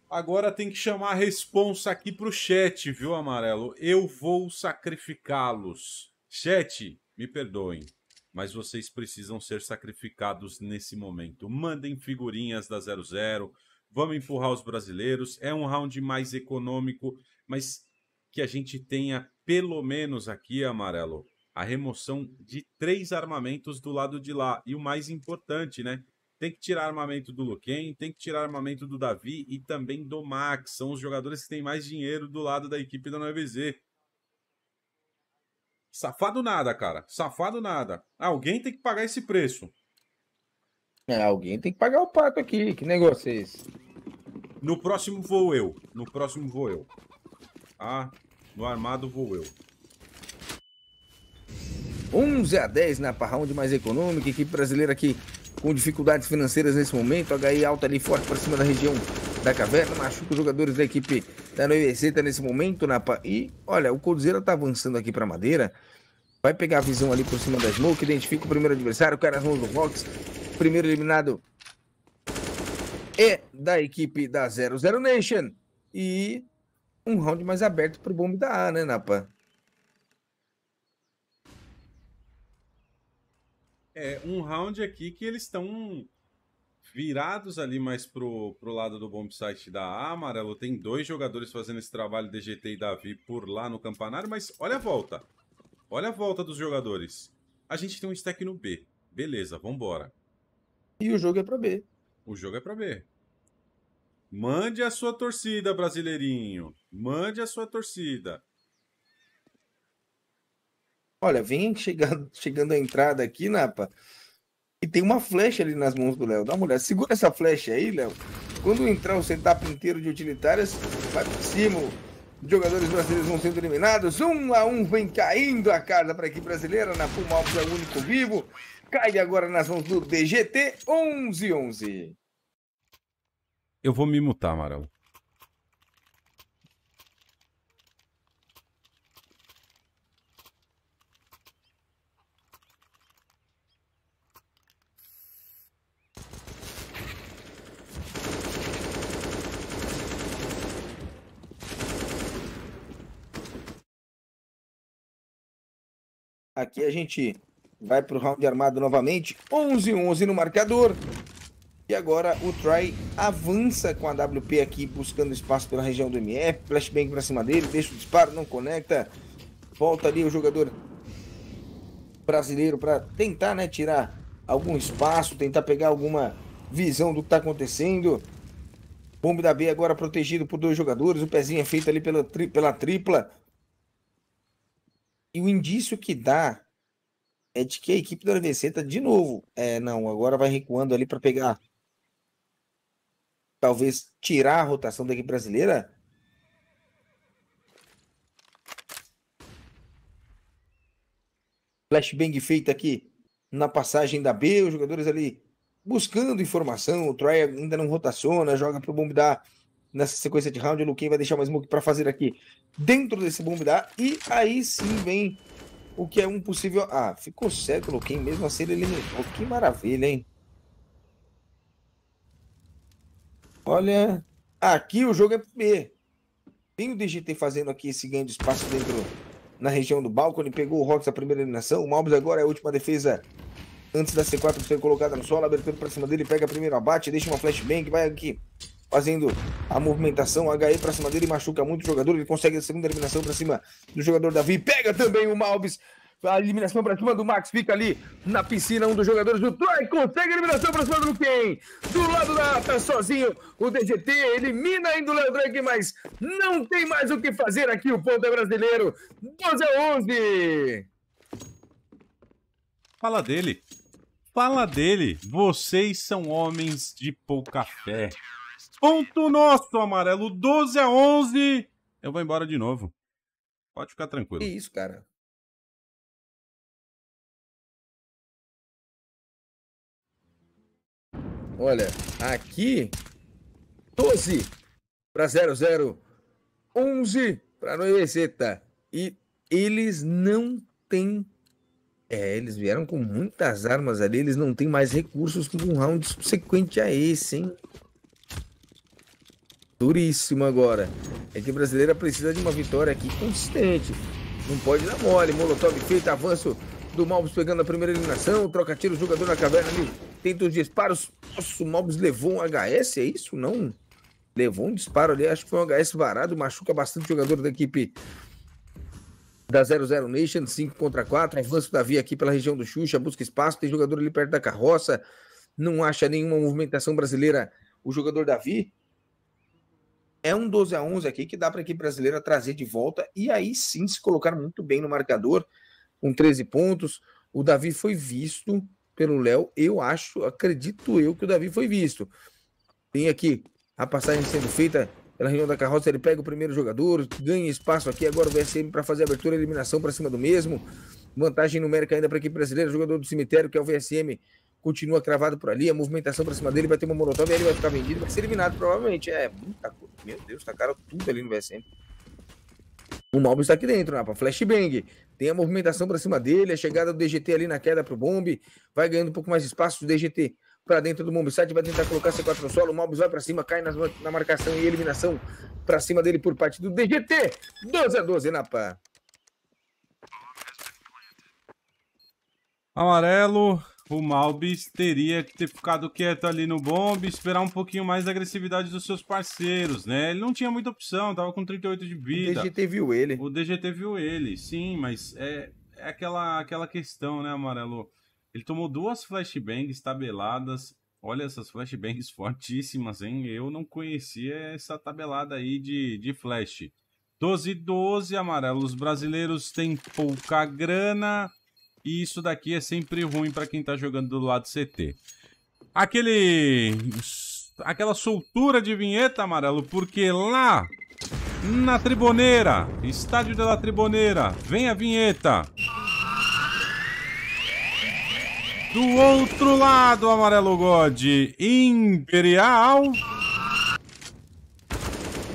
Agora tem que chamar a responsa aqui pro chat, viu, Amarelo? Eu vou sacrificá-los. Chat, me perdoem, mas vocês precisam ser sacrificados nesse momento. Mandem figurinhas da 00, vamos empurrar os brasileiros. É um round mais econômico, mas que a gente tenha pelo menos aqui, amarelo, a remoção de três armamentos do lado de lá. E o mais importante, né? Tem que tirar armamento do Luquen, tem que tirar armamento do Davi e também do Max. São os jogadores que têm mais dinheiro do lado da equipe da 9Z. Safado nada, cara. Safado nada. Alguém tem que pagar esse preço. É, alguém tem que pagar o pato aqui. Que negócio é esse? No próximo vou eu. No próximo vou eu. Ah, no armado vou eu. 11 a 10 na parra, onde mais econômica. Equipe brasileira aqui com dificuldades financeiras nesse momento. HI alta ali forte para cima da região da caverna, machuca os jogadores da equipe da Noveceta nesse momento, Napa. E olha, o Coldzera tá avançando aqui pra madeira. Vai pegar a visão ali por cima da Smoke, identifica o primeiro adversário, cai as mãos do Vox. Primeiro eliminado é da equipe da 00 Nation. E um round mais aberto pro bombe da A, né, Napa? É, um round aqui que eles estão virados ali mais pro, pro lado do bombsite da A, Amarelo, tem dois jogadores fazendo esse trabalho, DGT e Davi, por lá no campanário, mas olha a volta. Olha a volta dos jogadores. A gente tem um stack no B. Beleza, vambora. E o jogo é pra B. O jogo é pra B. Mande a sua torcida, brasileirinho. Mande a sua torcida. Olha, vem chegando, chegando a entrada aqui, Napa. E tem uma flecha ali nas mãos do Léo. Dá uma olhada. Segura essa flecha aí, Léo. Quando entrar o setup inteiro de utilitárias, vai pra cima. Jogadores brasileiros vão sendo eliminados. Um a um vem caindo a carta para a equipe brasileira. Na Puma Alves é o único vivo. Cai agora nas mãos do DGT 11-11. Eu vou me mutar, Marão. Aqui a gente vai para o round armado novamente. 11 11 no marcador. E agora o Try avança com a WP aqui, buscando espaço pela região do MF. Flashbang para cima dele, deixa o disparo, não conecta. Volta ali o jogador brasileiro para tentar né, tirar algum espaço, tentar pegar alguma visão do que está acontecendo. Bomba da B agora protegido por dois jogadores. O pezinho é feito ali pela, tri pela tripla. E o indício que dá é de que a equipe do LVC está de novo. É, não, agora vai recuando ali para pegar. Talvez tirar a rotação da equipe brasileira. Flashbang feito aqui na passagem da B, os jogadores ali buscando informação. O Troy ainda não rotaciona, joga para o Bombidar nessa sequência de round. O Luquen vai deixar uma smoke para fazer aqui dentro desse boom da. E aí sim vem o que é um possível. Ah, ficou cego o Luquen, mesmo assim ele eliminou. Que maravilha, hein? Olha, aqui o jogo é B. Tem o DGT fazendo aqui esse ganho de espaço dentro na região do balcão ele Pegou o Rox a primeira eliminação. O Malbus agora é a última defesa antes da C4 ser colocada no solo. Abertura para cima dele, pega primeiro abate, deixa uma flashbang, vai aqui fazendo a movimentação HE para cima dele, machuca muito o jogador, ele consegue a segunda eliminação para cima do jogador Davi, pega também o Malbis, a eliminação para cima do Max, fica ali na piscina, um dos jogadores do Troy, consegue a eliminação para cima do quem? Do lado da tá sozinho, o DGT elimina ainda o Léo Drake, mas não tem mais o que fazer aqui, o ponto é brasileiro, 12 a 11! Fala dele, fala dele, vocês são homens de pouca fé. Ponto nosso, amarelo. 12 a 11. Eu vou embora de novo. Pode ficar tranquilo. Que isso, cara. Olha, aqui 12 para 00 11 para Noivezeta. E eles não têm é, eles vieram com muitas armas ali, eles não têm mais recursos que um round subsequente a esse, hein? duríssimo agora. A é equipe brasileira precisa de uma vitória aqui consistente. Não pode dar mole. Molotov feita, avanço do Malbus pegando a primeira eliminação. Troca tiro, jogador na caverna ali. Tenta os disparos. Nossa, o Malbus levou um HS, é isso? Não. Levou um disparo ali, acho que foi um HS varado. Machuca bastante o jogador da equipe da 00 Nation, 5 contra 4. Avanço da via aqui pela região do Xuxa, busca espaço. Tem jogador ali perto da carroça. Não acha nenhuma movimentação brasileira o jogador Davi é um 12 a 11 aqui que dá para a equipe brasileira trazer de volta e aí sim se colocar muito bem no marcador, com 13 pontos. O Davi foi visto pelo Léo, eu acho, acredito eu que o Davi foi visto. Tem aqui a passagem sendo feita pela região da carroça, ele pega o primeiro jogador, ganha espaço aqui, agora o VSM para fazer a abertura, eliminação para cima do mesmo. Vantagem numérica ainda para a equipe brasileira, jogador do cemitério, que é o VSM, continua cravado por ali, a movimentação pra cima dele vai ter uma molotov e ele vai ficar vendido, vai ser eliminado provavelmente. É, muita coisa. Meu Deus, tá caro tudo ali no VSM. O Nobre tá aqui dentro, Napa. Né? Flashbang. Tem a movimentação para cima dele, a chegada do DGT ali na queda pro bombe. Vai ganhando um pouco mais de espaço. O DGT para dentro do site, vai tentar colocar C4 no solo. O Malbus vai para cima, cai na marcação e eliminação para cima dele por parte do DGT. 12 a 12, Napa. Amarelo, o Malbis teria que ter ficado quieto ali no bomb, esperar um pouquinho mais da agressividade dos seus parceiros, né? Ele não tinha muita opção, tava com 38 de vida. O DGT viu ele. O DGT viu ele, sim, mas é, é aquela, aquela questão, né, Amarelo? Ele tomou duas flashbangs tabeladas. Olha essas flashbangs (laughs) fortíssimas, hein? Eu não conhecia essa tabelada aí de, de flash. 12 e 12, amarelo. Os brasileiros têm pouca grana. E isso daqui é sempre ruim para quem tá jogando do lado CT. Aquele... Aquela soltura de vinheta, amarelo, porque lá na Triboneira, estádio da Triboneira, vem a vinheta. Do outro lado, Amarelo God, Imperial.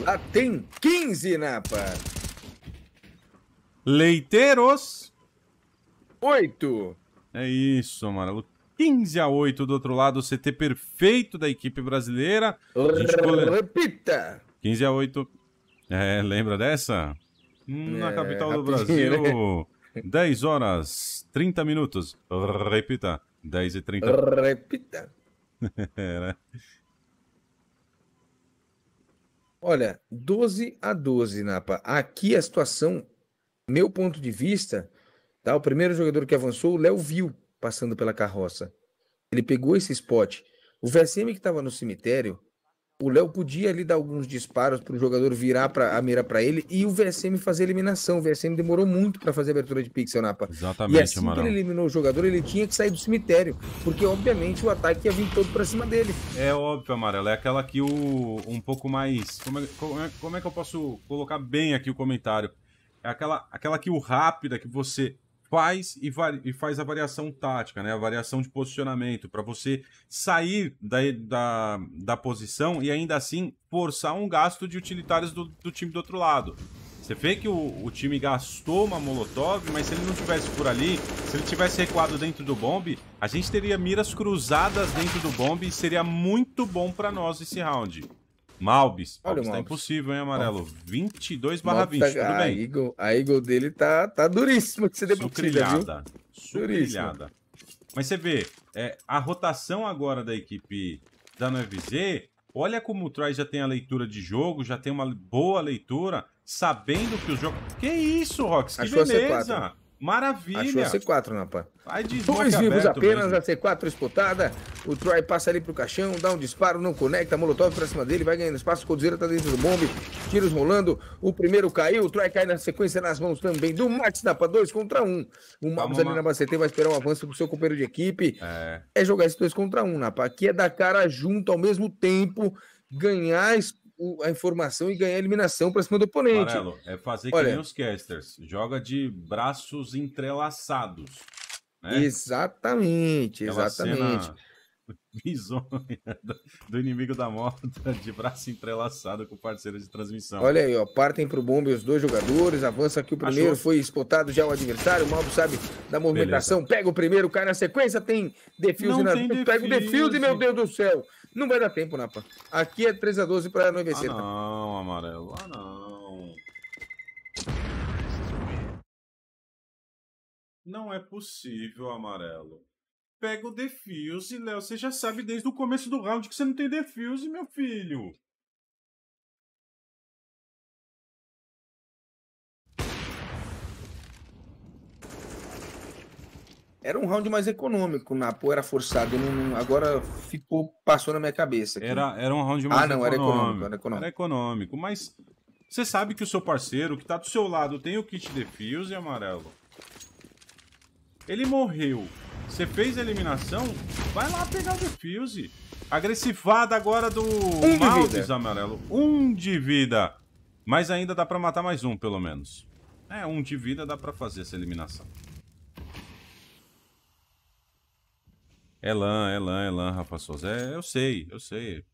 Lá tem 15, Napa. Leiteiros. 8. É isso, Amarelo. 15 a 8 do outro lado, o CT perfeito da equipe brasileira. Cole... Repita! 15 a 8. É, lembra dessa? Na hum, é, capital do Brasil. 10 né? (laughs) horas 30 minutos. Repita. 10 e 30. Repita. Era. (laughs) Né? Olha, 12 a 12, Napa. Aqui a situação, meu ponto de vista, Tá? O primeiro jogador que avançou, o Léo viu passando pela carroça. Ele pegou esse spot. O VSM que estava no cemitério, o Léo podia ali dar alguns disparos para o jogador virar pra, a mira para ele e o VSM fazer a eliminação. O VSM demorou muito para fazer a abertura de pixel Napa. Exatamente, e assim Amaral. que ele eliminou o jogador, ele tinha que sair do cemitério, porque obviamente o ataque ia vir todo para cima dele. É óbvio, Amarelo. É aquela que o um pouco mais. Como é, como é, como é que eu posso colocar bem aqui o comentário? É aquela, aquela que o rápida que você faz e, e, faz a variação tática, né? A variação de posicionamento, para você sair da, da, da, posição e ainda assim forçar um gasto de utilitários do, do time do outro lado. Você vê que o, o, time gastou uma Molotov, mas se ele não tivesse por ali, se ele tivesse recuado dentro do bombe, a gente teria miras cruzadas dentro do bombe e seria muito bom para nós esse round. Malbis. Olha Malbis tá impossível, hein, amarelo? 22 barra 20, tá tudo bem. A Eagle, a Eagle dele tá, tá duríssima que você deu Sucrilhada. Sucrilhada. Mas você vê, é, a rotação agora da equipe da 9Z, olha como o Troy já tem a leitura de jogo, já tem uma boa leitura, sabendo que o jogo... Que isso, Rox? Que Achou beleza! Maravilha. Achou a C4, Napa. Né, vai de Dois vivos apenas, mesmo. a C4 disputada. O Troy passa ali pro caixão, dá um disparo, não conecta. Molotov pra cima dele, vai ganhando espaço. O Codzeira tá dentro do bombe. Tiros rolando. O primeiro caiu. O Troy cai na sequência nas mãos também do Max Napa. Dois contra um. O Max ali na Bacetê vai esperar um avanço pro seu companheiro de equipe. É, é jogar esse dois contra um, Napa. Aqui é dar cara junto ao mesmo tempo, ganhar espaço o, a informação e ganhar a eliminação para cima do oponente. Amarelo, é fazer Olha, que nem os casters, joga de braços entrelaçados. Né? Exatamente, Aquela exatamente. Cena (laughs) Bisonha do inimigo da moto de braço entrelaçado com o parceiro de transmissão. Olha aí, ó, partem pro bombe os dois jogadores, avança aqui o primeiro, Achou. foi espotado já é o adversário, o Maldo sabe da movimentação, Beleza. pega o primeiro, cai na sequência, tem defuse na... Tem pega o defuse, meu Deus do céu! Não vai dar tempo, Napa. Aqui é 3 x 12 pra não vencer. Tá? Ah, não, amarelo. Ah, não. Não é possível, amarelo pega o defuse, Léo. Você já sabe desde o começo do round que você não tem defuse, meu filho. Era um round mais econômico, Napo era forçado, não, agora ficou, passou na minha cabeça. Aqui. Era, era um round ah, mais econômico. Ah, não, econômico, era, econômico, era econômico. Era econômico, mas você sabe que o seu parceiro, que tá do seu lado, tem o kit defuse, amarelo. Ele morreu você fez a eliminação? Vai lá pegar o defuse. Agressivada agora do um Maltes amarelo. Um de vida. Mas ainda dá pra matar mais um, pelo menos. É, um de vida dá pra fazer essa eliminação. Elan, Elan, Elan, Rafa Souza. É, eu sei, eu sei.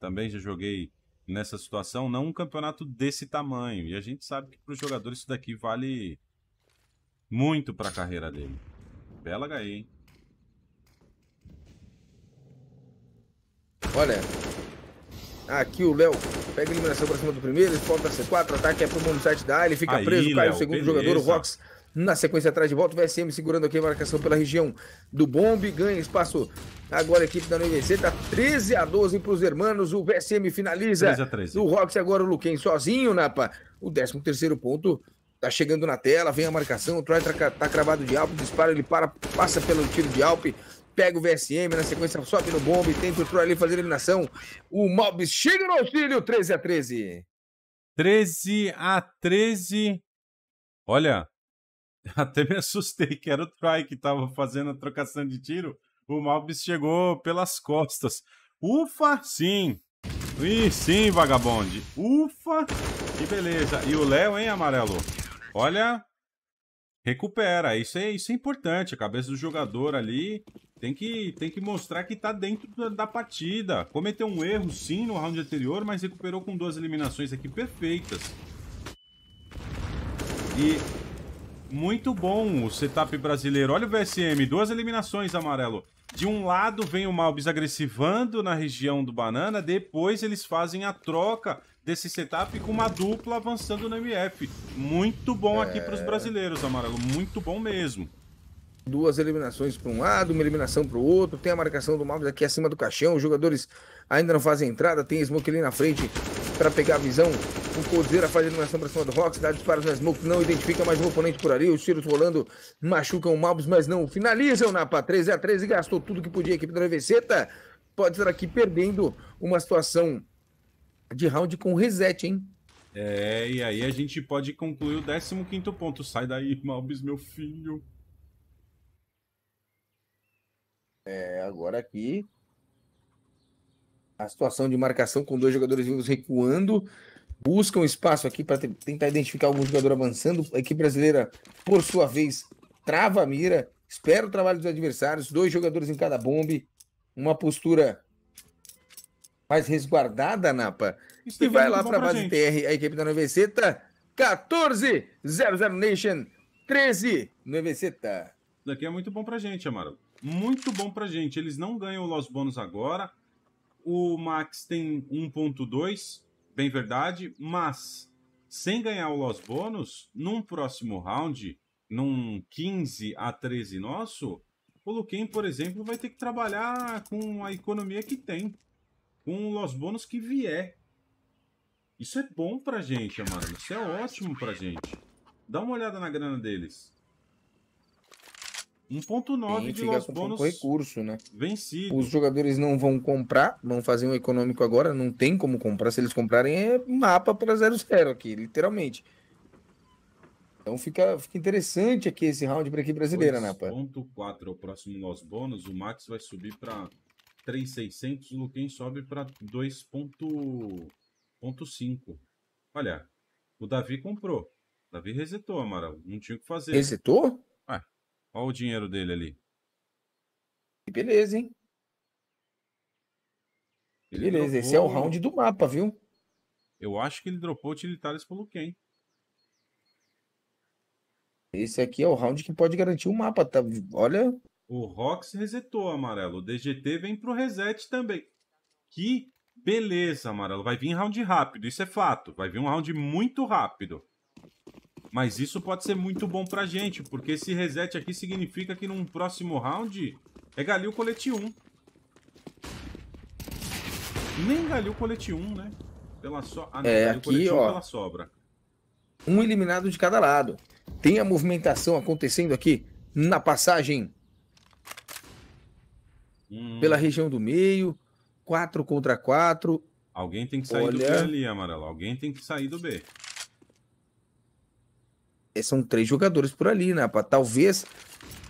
Também já joguei nessa situação, não um campeonato desse tamanho. E a gente sabe que para os jogadores isso daqui vale muito para a carreira dele. Bela HE, hein? Olha. Aqui o Léo pega a eliminação pra cima do primeiro, ele falta C4, ataque é pro mundo site da A, ele fica Aí, preso, cai Léo, o segundo beleza. jogador, o Vox. Na sequência atrás de volta, o VSM segurando aqui a marcação pela região do Bombe, ganha espaço. Agora a equipe da NVC tá 13 a 12 para os hermanos. O VSM finaliza. 13 a 13. O Rox agora o Luquen sozinho, Napa. O 13 terceiro ponto tá chegando na tela, vem a marcação, o Troy tá, tá cravado de Alpe, dispara, ele para, passa pelo tiro de Alpe, pega o VSM, na sequência sobe no bombe, tenta o Troy ali fazer eliminação. O Malbis chega no auxílio, 13 a 13. 13 a 13. Olha, (laughs) até me assustei que era o Troy que tava fazendo a trocação de tiro. O Malbis chegou pelas costas. Ufa, sim. Ih, sim, vagabonde. Ufa, que beleza. E o Léo, hein, amarelo? Olha, recupera. Isso é, isso é importante. A cabeça do jogador ali tem que, tem que mostrar que está dentro da, da, partida. Cometeu um erro, sim, no round anterior, mas recuperou com duas eliminações aqui perfeitas. E muito bom o setup brasileiro. Olha o VSM, duas eliminações, amarelo. De um lado vem o Malbis agressivando na região do Banana, depois eles fazem a troca desse setup com uma dupla avançando no MF. Muito bom é... aqui para os brasileiros, Amarelo. Muito bom mesmo. Duas eliminações para um lado, uma eliminação para o outro. Tem a marcação do Malves aqui acima do caixão. Os jogadores ainda não fazem entrada. Tem Smoke ali na frente para pegar a visão. O Codeira faz eliminação para cima do Rox. Dá disparos na Smoke. Não identifica mais um oponente por ali. Os tiros rolando machucam o Malves, mas não finalizam na PA 13 a 13. Gastou tudo que podia a equipe da Veceta. Pode estar aqui perdendo uma situação de round com reset, hein? É, e aí a gente pode concluir o 15 ponto. Sai daí, Malbis, meu filho. É, agora aqui. A situação de marcação com dois jogadores vivos recuando. Buscam espaço aqui para tentar identificar algum jogador avançando. A equipe brasileira, por sua vez, trava a mira. Espera o trabalho dos adversários. Dois jogadores em cada bombe. Uma postura mais resguardada, Napa. Isso e vai lá para a base gente. TR, a equipe da Noveceta, 14 00 Nation, 13 Noveceta. Isso daqui é muito bom para gente, Amaro. Muito bom para gente. Eles não ganham o Bônus agora. O Max tem 1.2, bem verdade, mas sem ganhar o Los Bônus, num próximo round, num 15 a 13 nosso, o Luquem, por exemplo, vai ter que trabalhar com a economia que tem com os bônus que vier. Isso é bom pra gente, Amaral. Isso é ótimo pra gente. Dá uma olhada na grana deles. 1.9 de los bônus recurso, né? vencido. Os jogadores não vão comprar, vão fazer um econômico agora, não tem como comprar. Se eles comprarem, é mapa para 0-0 aqui, literalmente. Então fica, fica interessante aqui esse round para equipe brasileira, né, 2.4 é o próximo los bônus, o Max vai subir para 3,600, o Luquen sobe para 2,5. Olha, o Davi comprou. O Davi resetou, Amaral. Não tinha o que fazer. Resetou? Ué, olha o dinheiro dele ali. Que beleza, hein? Ele beleza, dropou... esse é o round do mapa, viu? Eu acho que ele dropou utilitários pro Luquen. Esse aqui é o round que pode garantir o mapa, tá? Olha, o Rox resetou, amarelo. O DGT vem pro reset também. Que beleza, amarelo. Vai vir round rápido, isso é fato. Vai vir um round muito rápido. Mas isso pode ser muito bom pra gente, porque esse reset aqui significa que num próximo round é Galil Colete 1. Nem Galil Colete 1, né? Pela so... Ah, não, é, Galil aqui, ó, pela sobra. Um eliminado de cada lado. Tem a movimentação acontecendo aqui na passagem Hum. pela região do meio, 4 contra 4. Alguém tem que sair Olha... do B ali, Amarelo. Alguém tem que sair do B. É, são três jogadores por ali, né? talvez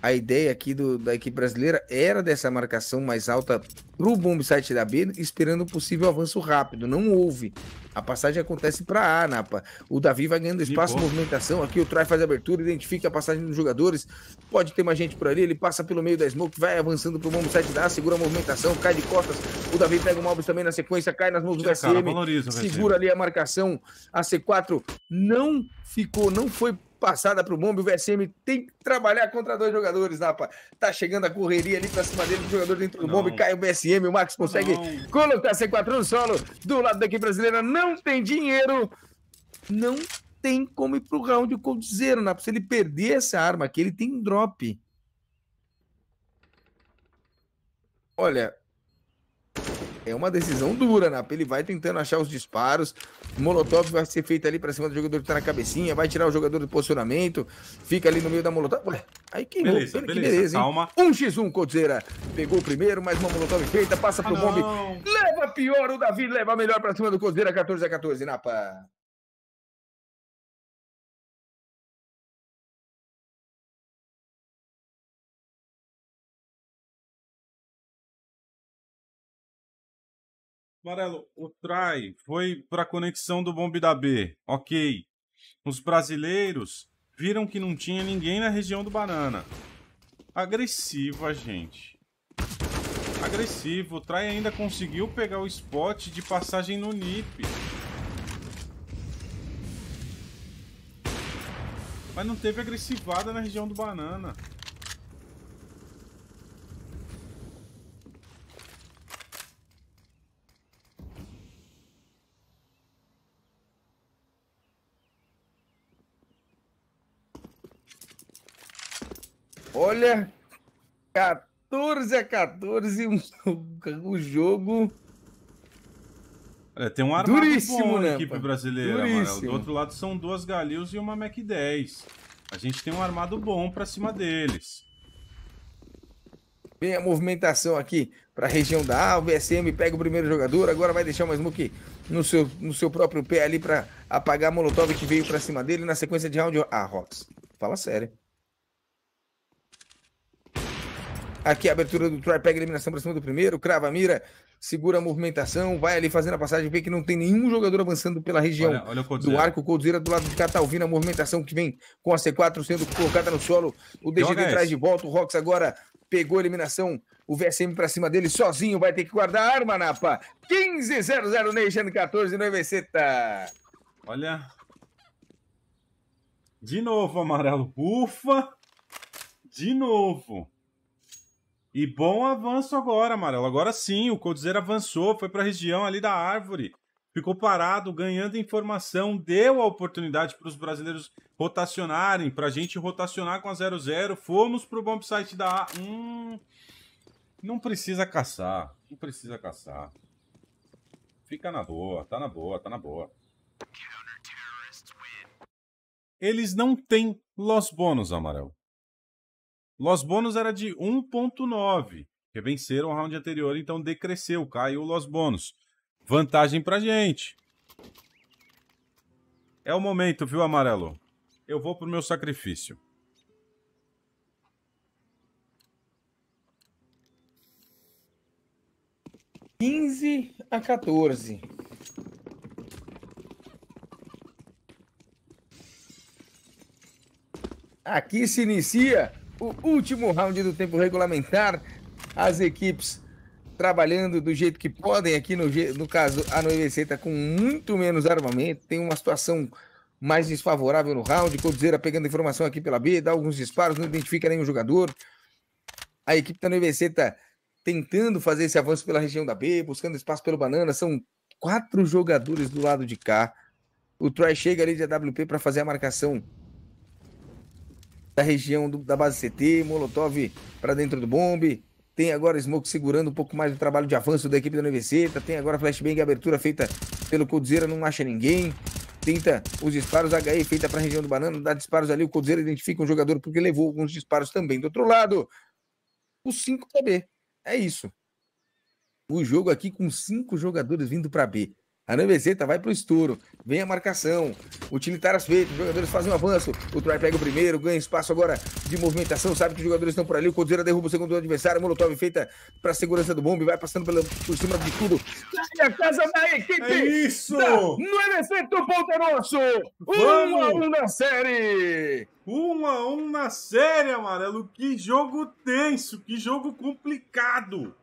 a ideia aqui do, da equipe brasileira era dessa marcação mais alta para o bomb site da B, esperando um possível avanço rápido. Não houve. A passagem acontece para A, Napa. O Davi vai ganhando espaço, movimentação. Aqui o Trai faz abertura, identifica a passagem dos jogadores. Pode ter mais gente por ali. Ele passa pelo meio da Smoke, vai avançando para o bomb site da A, segura a movimentação, cai de costas. O Davi pega o Malbis também na sequência, cai nas mãos do SM. segura ali a marcação. A C4 não ficou, não foi passada para o Bombe. O VSM tem que trabalhar contra dois jogadores, rapaz. Tá chegando a correria ali para cima dele, o jogador dentro do Bombe. Cai o VSM, o Max consegue não. colocar C4 no solo. Do lado da equipe brasileira não tem dinheiro. Não tem como ir para o round com zero, né? Se ele perder essa arma aqui, ele tem drop. Olha, é uma decisão dura, né? Ele vai tentando achar os disparos. molotov vai ser feito ali pra cima do jogador que tá na cabecinha, vai tirar o jogador do posicionamento, fica ali no meio da molotov. Ué, aí quem beleza, beleza, que beleza, calma. Hein? 1x1, um Codzeira. Pegou o primeiro, mais uma molotov feita, passa pro ah, bombe. Leva pior, o Davi leva melhor pra cima do Codzeira, 14 a 14, Napa. Varelo, o try foi para a conexão do bombe da B. Ok. Os brasileiros viram que não tinha ninguém na região do Banana. Agressivo a gente. Agressivo. O try ainda conseguiu pegar o spot de passagem no NIP. Mas não teve agressivada na região do Banana. 14 a 14, um, um jogo. É, tem um armado Duríssimo, bom na né, equipe brasileira, Duríssimo. Do outro lado são duas Galilus e uma Mac 10. A gente tem um armado bom pra cima deles. Vem a movimentação aqui para a região da A. O VSM pega o primeiro jogador. Agora vai deixar o Smoke no seu, no seu próprio pé ali para apagar a Molotov que veio para cima dele na sequência de round. Ah, Rox, fala sério. Aqui é a abertura do Troy pega a eliminação para cima do primeiro, crava a mira, segura a movimentação, vai ali fazendo a passagem, vê que não tem nenhum jogador avançando pela região olha, olha do arco. O Coldzera do lado de cá tá ouvindo a movimentação que vem com a C4 sendo colocada no solo. O DGD traz de volta, o Rox agora pegou a eliminação, o VSM para cima dele sozinho, vai ter que guardar a arma, Napa. 15-0-0 Nation, 14 no tá? Olha. De novo, amarelo. Ufa! De novo. E bom avanço agora, Amarelo. Agora sim, o Coldzera avançou, foi para a região ali da árvore, ficou parado, ganhando informação, deu a oportunidade para os brasileiros rotacionarem, para a gente rotacionar com a 0-0. Fomos para o bomb site da A. Hum, não precisa caçar, não precisa caçar. Fica na boa, tá na boa, tá na boa. Eles não têm los bônus, Amarelo. Los Bônus era de 1,9, que venceram o round anterior, então decresceu, caiu o Los Bônus. Vantagem pra gente. É o momento, viu, amarelo? Eu vou pro meu sacrifício. Quinze a 14. Aqui se inicia o último round do tempo regulamentar. As equipes trabalhando do jeito que podem. Aqui no, no caso, a NBC está com muito menos armamento, tem uma situação mais desfavorável no round. Coldzera pegando informação aqui pela B, dá alguns disparos, não identifica nenhum jogador. A equipe da NBC está tentando fazer esse avanço pela região da B, buscando espaço pelo Banana. São quatro jogadores do lado de cá. O Troy chega ali de AWP para fazer a marcação da região do, da base CT, Molotov para dentro do bombe. Tem agora Smoke segurando um pouco mais do trabalho de avanço da equipe da Universita. Tem agora flashbang abertura feita pelo Codzeira, não acha ninguém. Tenta os disparos HE feita para a região do Banana, dá disparos ali. O Codzeira identifica um jogador porque levou alguns disparos também. Do outro lado, o 5 para B. É isso. O jogo aqui com cinco jogadores vindo para B. A nevezeta vai pro estouro, vem a marcação, utilitárias feitas, os jogadores fazem um avanço, o Troy pega o primeiro, ganha espaço agora de movimentação, sabe que os jogadores estão por ali, o Codzeira derruba o segundo adversário, Molotov feita pra segurança do bombe, vai passando pela, por cima de tudo, sai a casa da equipe! É isso! Da do Ponta é Nosso! Um a um na série! Um a um na série, Amarelo, que jogo tenso, que jogo complicado!